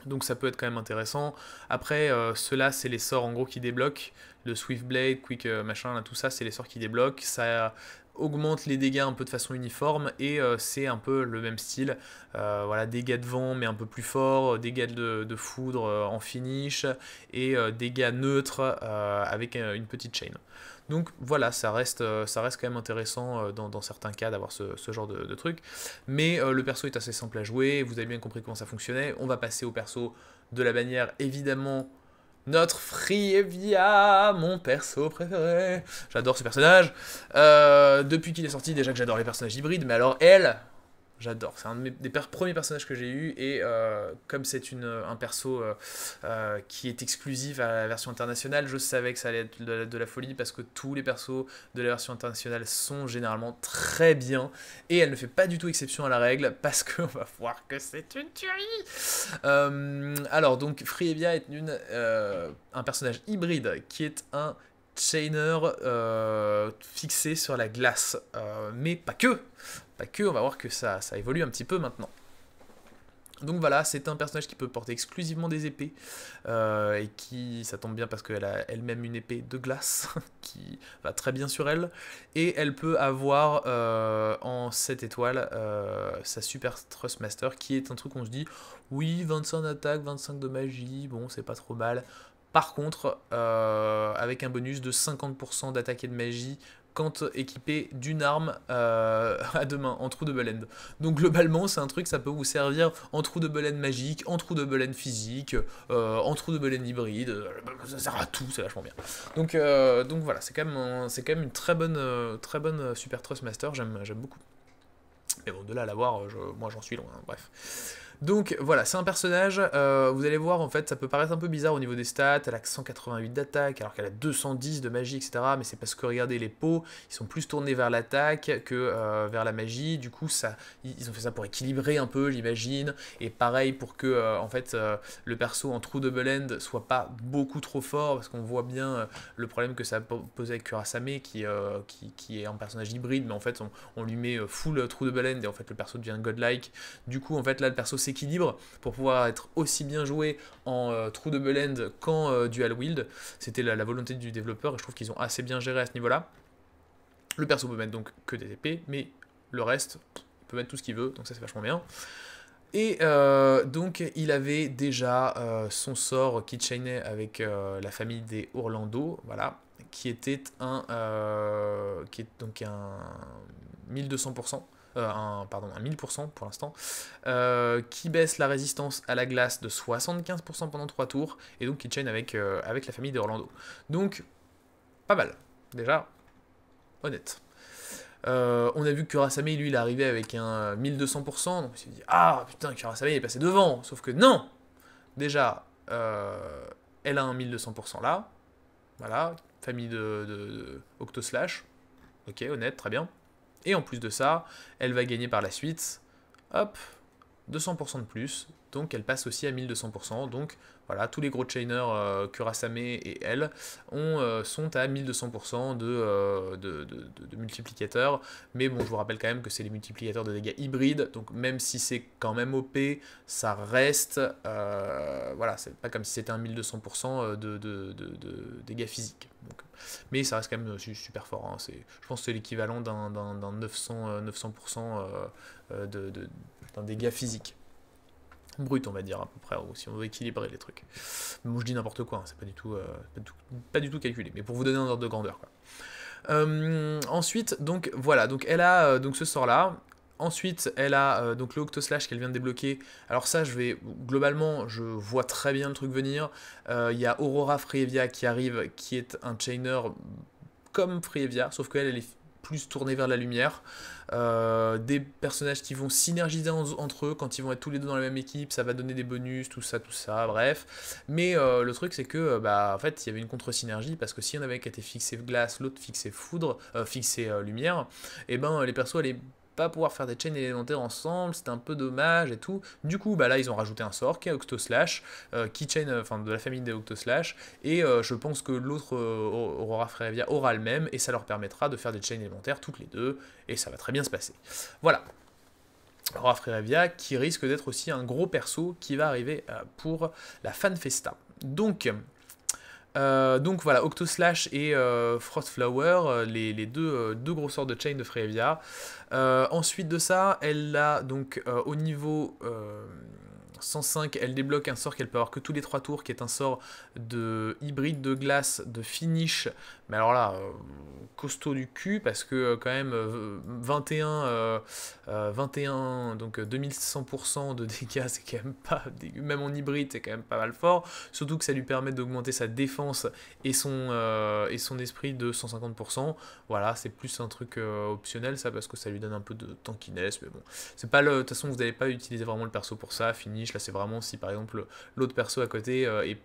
Donc ça peut être quand même intéressant. Après, cela euh, ceux c'est les sorts en gros qui débloquent. Le swift blade, Quick machin, tout ça, c'est les sorts qui débloquent. Ça augmente les dégâts un peu de façon uniforme et c'est un peu le même style. voilà, dégâts de vent mais un peu plus fort, dégâts de, foudre en finish et dégâts neutres avec une petite chaîne. Donc voilà, ça reste, euh, ça reste quand même intéressant euh, dans, certains cas d'avoir ce, genre de, truc. Mais euh, le perso est assez simple à jouer, vous avez bien compris comment ça fonctionnait. On va passer au perso de la bannière, évidemment. Notre Frievia, mon perso préféré. J'adore ce personnage. depuis qu'il est sorti, déjà que j'adore les personnages hybrides, mais alors elle, J'adore. C'est un des premiers personnages que j'ai eu et euh, comme c'est un perso euh, euh, qui est exclusif à la version internationale, je savais que ça allait être de la, folie parce que tous les persos de la version internationale sont généralement très bien et elle ne fait pas du tout exception à la règle parce qu'on <laughs> va voir que c'est une tuerie. alors donc Frievia est une un personnage hybride qui est un chainer fixé sur la glace. mais pas que que, on va voir que ça, ça évolue un petit peu maintenant. Donc voilà, c'est un personnage qui peut porter exclusivement des épées, euh, et qui, ça tombe bien parce qu'elle a elle-même une épée de glace, <laughs> qui va très bien sur elle, et elle peut avoir euh, en 7 étoiles euh, sa Super master qui est un truc où on se dit, oui, 25 d'attaque, 25 de magie, bon, c'est pas trop mal. Par contre, avec un bonus de 50% d'attaque et de magie quand équipé d'une arme euh, <laughs> à deux mains, en trou de baleine. Donc globalement, c'est un truc, ça peut vous servir en trou de baleine magique, en trou de baleine physique, euh, en trou de baleine hybride, euh, ça sert à tout, c'est vachement bien. Donc, donc voilà, c'est quand, même, quand même une très bonne, très bonne Super Trust Master, j'aime beaucoup. Mais bon, de là à l'avoir, moi j'en suis loin, hein, bref. Donc voilà, c'est un personnage, euh, vous allez voir en fait, ça peut paraître un peu bizarre au niveau des stats, elle a 188 d'attaque alors qu'elle a 210 de magie, etc. Mais c'est parce que regardez les pots, ils sont plus tournés vers l'attaque que euh, vers la magie, du coup ça, ils ont fait ça pour équilibrer un peu j'imagine, et pareil pour que euh, en fait le perso en true double end soit pas beaucoup trop fort, parce qu'on voit bien le problème que ça posait avec Kurasame qui, qui, qui, est un personnage hybride, mais en fait on, on lui met full true double end et en fait le perso devient godlike, du coup en fait là le perso c'est équilibre pour pouvoir être aussi bien joué en euh, trou de Double End qu'en euh, Dual Wield. C'était la, volonté du développeur et je trouve qu'ils ont assez bien géré à ce niveau-là. Le perso peut mettre donc que des épées, mais le reste peut mettre tout ce qu'il veut, donc ça c'est vachement bien. Et euh, donc il avait déjà son sort qui chainait avec la famille des Orlando, voilà, qui était un, qui est donc un 1200%, euh, un, pardon, un 1000% pour l'instant, euh, qui baisse la résistance à la glace de 75% pendant 3 tours, et donc qui chaîne avec, euh, avec la famille Orlando Donc, pas mal, déjà, honnête. on a vu que Kurasame, lui, il arrivait avec un 1200%, donc il s'est dit, ah putain, Kurasame, il est passé devant, sauf que non Déjà, elle a un 1200% là, voilà, famille de, de, de Octoslash, ok, honnête, très bien. Et en plus de ça, elle va gagner par la suite, hop, 200% de plus, donc elle passe aussi à 1200%. Donc voilà, tous les gros chainers euh, Kurasame et elle euh, sont à 1200% euh, de, de, de, Mais bon, je vous rappelle quand même que c'est les multiplicateurs de dégâts hybrides, donc même si c'est quand même OP, ça reste. voilà, c'est pas comme si c'était un 1200% de, de, dégâts physiques. mais ça reste quand même super fort. Hein. je pense que c'est l'équivalent d'un 900%, 900% de un dégât physique. Brut, on va dire, à peu près, ou si on veut équilibrer les trucs. Moi, je dis n'importe quoi, hein, c'est pas, du tout, euh, pas, calculé, mais pour vous donner un ordre de grandeur. Euh, ensuite, donc voilà, donc elle a euh, donc ce sort-là. Ensuite, elle a donc le Octo Slash qu'elle vient de débloquer. Alors ça, je vais globalement, je vois très bien le truc venir. Il y a Aurora Frievia qui arrive, qui est un chainer comme Frievia, sauf qu'elle, elle est plus tournés vers la lumière. Euh, des personnages qui vont synergiser entre eux quand ils vont être tous les deux dans la même équipe, ça va donner des bonus, tout ça, tout ça, bref. Mais euh, le truc c'est que euh, bah en fait il y avait une contre-synergie parce que si un avait qui était fixé glace, l'autre fixé foudre, fixé lumière, et eh ben les persos allaient pouvoir faire des chaînes élémentaires ensemble, c'est un peu dommage et tout. Du coup, bah là, ils ont rajouté un sort qui est Octoslash, euh, qui Keychain, enfin de la famille des Octoslash, et euh, je pense que l'autre euh, Aurora aura le même, et ça leur permettra de faire des chaînes élémentaires toutes les deux, et ça va très bien se passer. Voilà. Aurora Frevia qui risque d'être aussi un gros perso qui va arriver pour la Fanfesta. Festa. Donc, euh, donc voilà, Octoslash et euh, Frostflower, euh, les, deux, gros sorts de chain de Euh, ensuite de ça, elle a donc au niveau 105, elle débloque un sort qu'elle peut avoir que tous les 3 tours, qui est un sort de hybride de glace, de finish, mais alors là, euh, costaud du cul parce que euh, quand même 21, euh, 21 donc 2100% de dégâts, c'est quand même pas, <laughs> même en hybride, c'est quand même pas mal fort. Surtout que ça lui permet d'augmenter sa défense et son, et son esprit de 150%. Voilà, c'est plus un truc optionnel ça parce que ça lui donne un peu de tankiness, mais bon, c'est pas le, de toute façon vous n'allez pas utiliser vraiment le perso pour ça. Finish, là c'est vraiment si par exemple l'autre perso à côté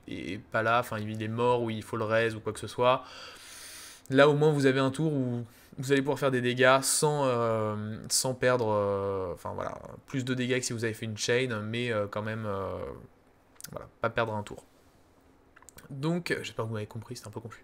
est, pas là, enfin il est mort ou il faut le raise ou quoi que ce soit. Là, au moins, vous avez un tour où vous allez pouvoir faire des dégâts sans, euh, perdre, euh, enfin voilà, plus de dégâts que si vous avez fait une chain, mais euh, quand même, voilà, pas perdre un tour. Donc, j'espère que vous m'avez compris, c'est un peu confus.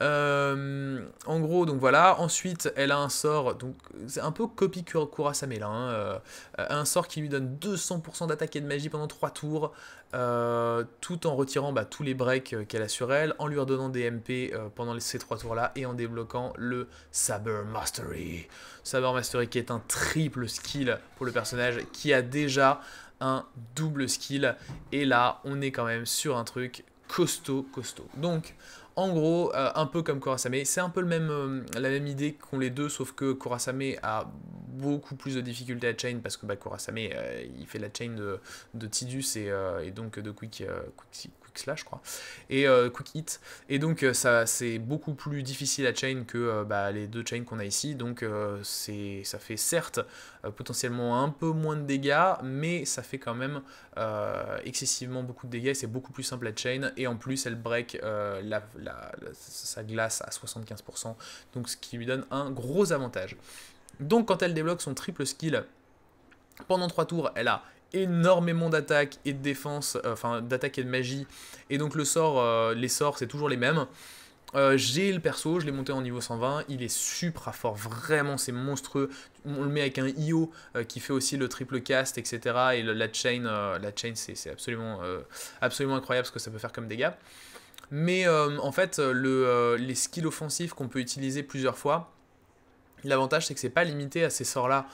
Euh, en gros, donc voilà. Ensuite, elle a un sort, donc c'est un peu copie Kurasame hein, euh, un sort qui lui donne 200% d'attaque et de magie pendant 3 tours, euh, tout en retirant bah, tous les breaks qu'elle a sur elle, en lui redonnant des MP pendant ces 3 tours là et en débloquant le Saber Mastery. Saber Mastery qui est un triple skill pour le personnage qui a déjà un double skill. Et là, on est quand même sur un truc costaud, costaud. Donc, en gros, euh, un peu comme Korasame, c'est un peu le même, euh, la même idée qu'ont les deux, sauf que Korasame a beaucoup plus de difficultés à chain parce que bah, Kurasame, euh, il fait la chain de, Tidus et, donc de Quick, quick slash je crois, et euh, Quick Hit. Et donc, euh, ça, c'est beaucoup plus difficile à chain que euh, bah, les deux chains qu'on a ici. Donc, c'est, ça fait certes potentiellement un peu moins de dégâts, mais ça fait quand même excessivement beaucoup de dégâts. C'est beaucoup plus simple à chain. Et en plus, elle break la, sa glace à 75%. Donc, ce qui lui donne un gros avantage. Donc quand elle débloque son triple skill pendant trois tours, elle a énormément d'attaque et de défense, euh, enfin d'attaque et de magie, et donc le sort, euh, les sorts, c'est toujours les mêmes. Euh, j'ai le perso, je l'ai monté en niveau 120, il est super fort, vraiment c'est monstrueux. On le met avec un IO qui fait aussi le triple cast, etc. Et le, la chain, c'est absolument, absolument incroyable ce que ça peut faire comme dégâts. Mais en fait, le, les skills offensifs qu'on peut utiliser plusieurs fois, L'avantage, c'est que c'est pas limité à ces sorts-là.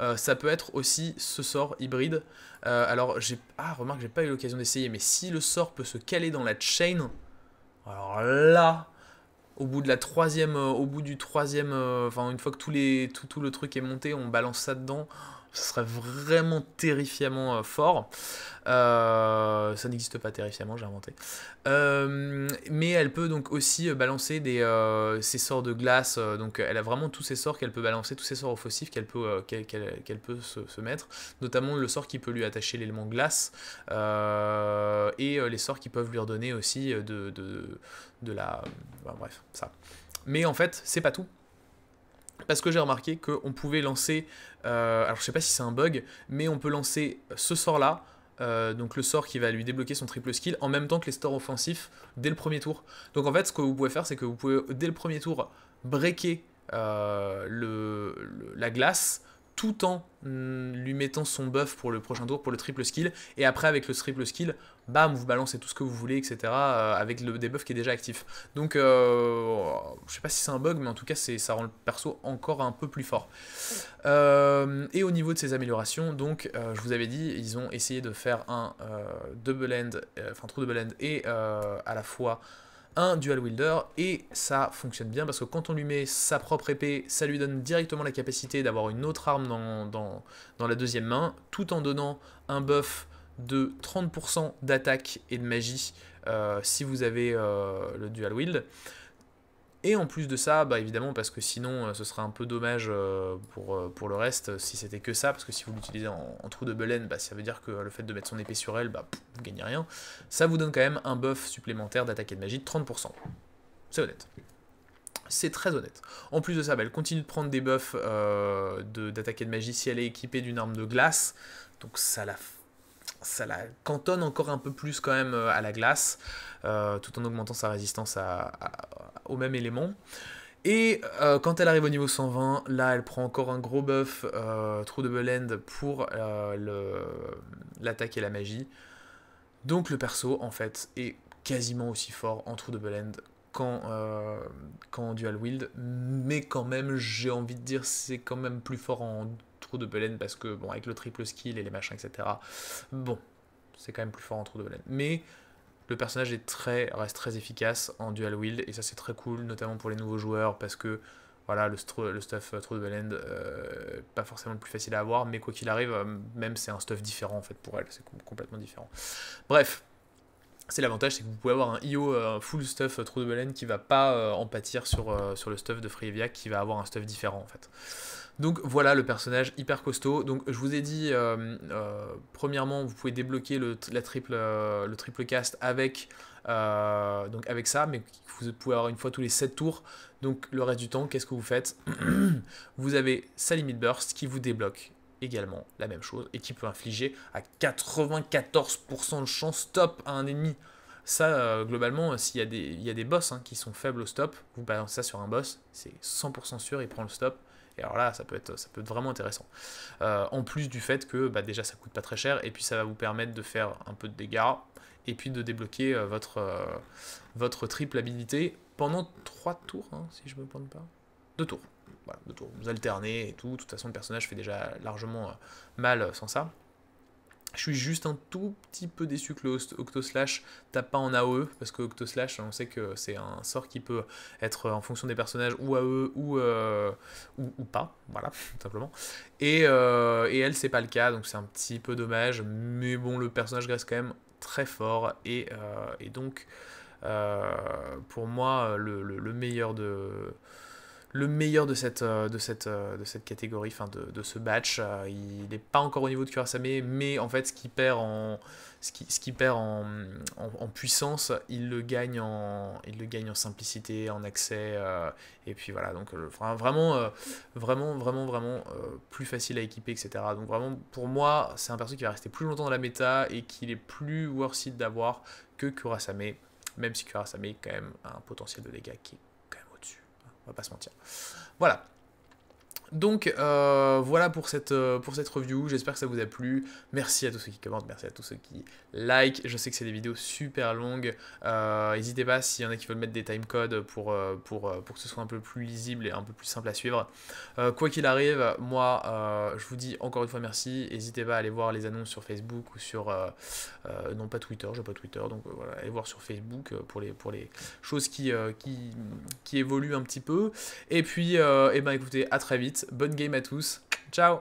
Euh, ça peut être aussi ce sort hybride. Euh, alors, j'ai. Ah, remarque, j'ai pas eu l'occasion d'essayer, mais si le sort peut se caler dans la chain, alors là, au bout de la troisième. Euh, au bout du troisième. Enfin, une fois que les, tout le truc est monté, on balance ça dedans ce serait vraiment terrifiamment euh, fort. Euh, ça n'existe pas terrifiamment, j'ai inventé. Euh, mais elle peut donc aussi balancer des, ses sorts de glace. donc elle a vraiment tous ses sorts qu'elle peut balancer, tous ses sorts offensifs qu'elle peut, qu'elle, peut se, mettre. Notamment le sort qui peut lui attacher l'élément glace. et les sorts qui peuvent lui redonner aussi de, de, la... bref, ça. Mais en fait, c'est pas tout parce que j'ai remarqué qu'on pouvait lancer, euh, alors je sais pas si c'est un bug, mais on peut lancer ce sort là, euh, donc le sort qui va lui débloquer son triple skill, en même temps que les stores offensifs dès le premier tour. Donc en fait ce que vous pouvez faire c'est que vous pouvez dès le premier tour breaker euh, le, la glace, tout en mm, lui mettant son buff pour le prochain tour, pour le triple skill. Et après, avec le triple skill, bam, vous balancez tout ce que vous voulez, etc. Euh, avec le debuff qui est déjà actif. Donc, euh, je sais pas si c'est un bug, mais en tout cas, ça rend le perso encore un peu plus fort. Euh, et au niveau de ces améliorations, donc, je vous avais dit, ils ont essayé de faire un double end, enfin, trop double end, et à la fois un dual wielder et ça fonctionne bien parce que quand on lui met sa propre épée, ça lui donne directement la capacité d'avoir une autre arme dans, la deuxième main tout en donnant un buff de 30% d'attaque et de magie euh, si vous avez euh, le dual wield. Et en plus de ça, bah évidemment, parce que sinon euh, ce serait un peu dommage euh, pour, euh, pour le reste si c'était que ça, parce que si vous l'utilisez en, trou de belen, bah, ça veut dire que le fait de mettre son épée sur elle, bah, ne gagnez rien. Ça vous donne quand même un buff supplémentaire d'attaque de magie de 30%. C'est honnête. C'est très honnête. En plus de ça, bah, elle continue de prendre des buffs euh, de, et de magie si elle est équipée d'une arme de glace. Donc ça la ça la cantonne encore un peu plus quand même euh, à la glace, euh, tout en augmentant sa résistance à, au même élément. Et euh, quand elle arrive au niveau 120, là elle prend encore un gros buff euh, True Double End pour l'attaque et la magie. Donc le perso en fait est quasiment aussi fort en True Double End qu'en Dual wild mais quand même j'ai envie de dire c'est quand même plus fort en trou de belen parce que, bon, avec le triple skill et les machins, etc. Bon, c'est quand même plus fort en trou de belen. Mais le personnage est très, reste très efficace en dual wield et ça c'est très cool, notamment pour les nouveaux joueurs parce que voilà, le, le stuff euh, Trou de Belen euh, pas forcément le plus facile à avoir, mais quoi qu'il arrive, euh, même c'est un stuff différent en fait pour elle, c'est complètement différent. Bref, c'est l'avantage, c'est que vous pouvez avoir un IO full stuff de Belen qui va pas en pâtir sur, sur le stuff de freevia qui va avoir un stuff différent en fait. Donc voilà le personnage hyper costaud. Donc je vous ai dit, euh, euh, premièrement, vous pouvez débloquer le, la triple, euh, le triple cast avec, donc avec ça, mais vous pouvez avoir une fois tous les 7 tours. Donc le reste du temps, qu'est-ce que vous faites <clears throat> Vous avez sa limite burst qui vous débloque également la même chose et qui peut infliger à 94% de chance stop à un ennemi. Ça, globalement, s'il y, a des boss hein, qui sont faibles au stop, vous balancez ça sur un boss, c'est 100% sûr, il prend le stop et alors là, ça peut être, ça peut être vraiment intéressant. Euh, en plus du fait que bah, déjà ça coûte pas très cher, et puis ça va vous permettre de faire un peu de dégâts, et puis de débloquer euh, votre, euh, votre triple habilité pendant 3 tours, hein, si je me plante pas. 2 tours. Voilà, 2 tours. Vous alternez et tout. De toute façon, le personnage fait déjà largement mal sans ça. Je suis juste un tout petit peu déçu que le Octoslash tape pas en AOE, parce que Octoslash, on sait que c'est un sort qui peut être en fonction des personnages ou AOE euh, ou, ou, pas, voilà, tout simplement. Et, euh, et elle, c'est pas le cas, donc c'est un petit peu dommage, mais bon, le personnage reste quand même très fort, et, euh, donc, pour moi, le meilleur de le meilleur de cette, euh, de cette, euh, de cette catégorie, de, ce batch. Euh, il n'est pas encore au niveau de Kurasame, mais en fait, ce qu'il perd en, ce ce qui perd en, puissance, il le, gagne en, le gagne en simplicité, en accès. et puis voilà, donc vraiment, vraiment, vraiment, vraiment plus facile à équiper, etc. Donc vraiment, pour moi, c'est un perso qui va rester plus longtemps dans la méta et qu'il est plus worth it d'avoir que Kurasame, même si Kurasame est quand même un potentiel de dégâts qui est on va pas se mentir. Voilà. Donc euh, voilà pour cette, euh, pour cette review, j'espère que ça vous a plu. Merci à tous ceux qui commentent, merci à tous ceux qui like. Je sais que c'est des vidéos super longues. Euh, n'hésitez pas s'il y en a qui veulent mettre des timecodes pour, pour, pour que ce soit un peu plus lisible et un peu plus simple à suivre. quoi qu'il arrive, moi je vous dis encore une fois merci. N'hésitez pas à aller voir les annonces sur Facebook ou sur... non pas Twitter, j'ai pas Twitter, donc voilà, allez voir sur Facebook pour les, pour les choses qui, qui, qui évoluent un petit peu. Et puis, et eh ben, écoutez, à très vite. Bonne game à tous. Ciao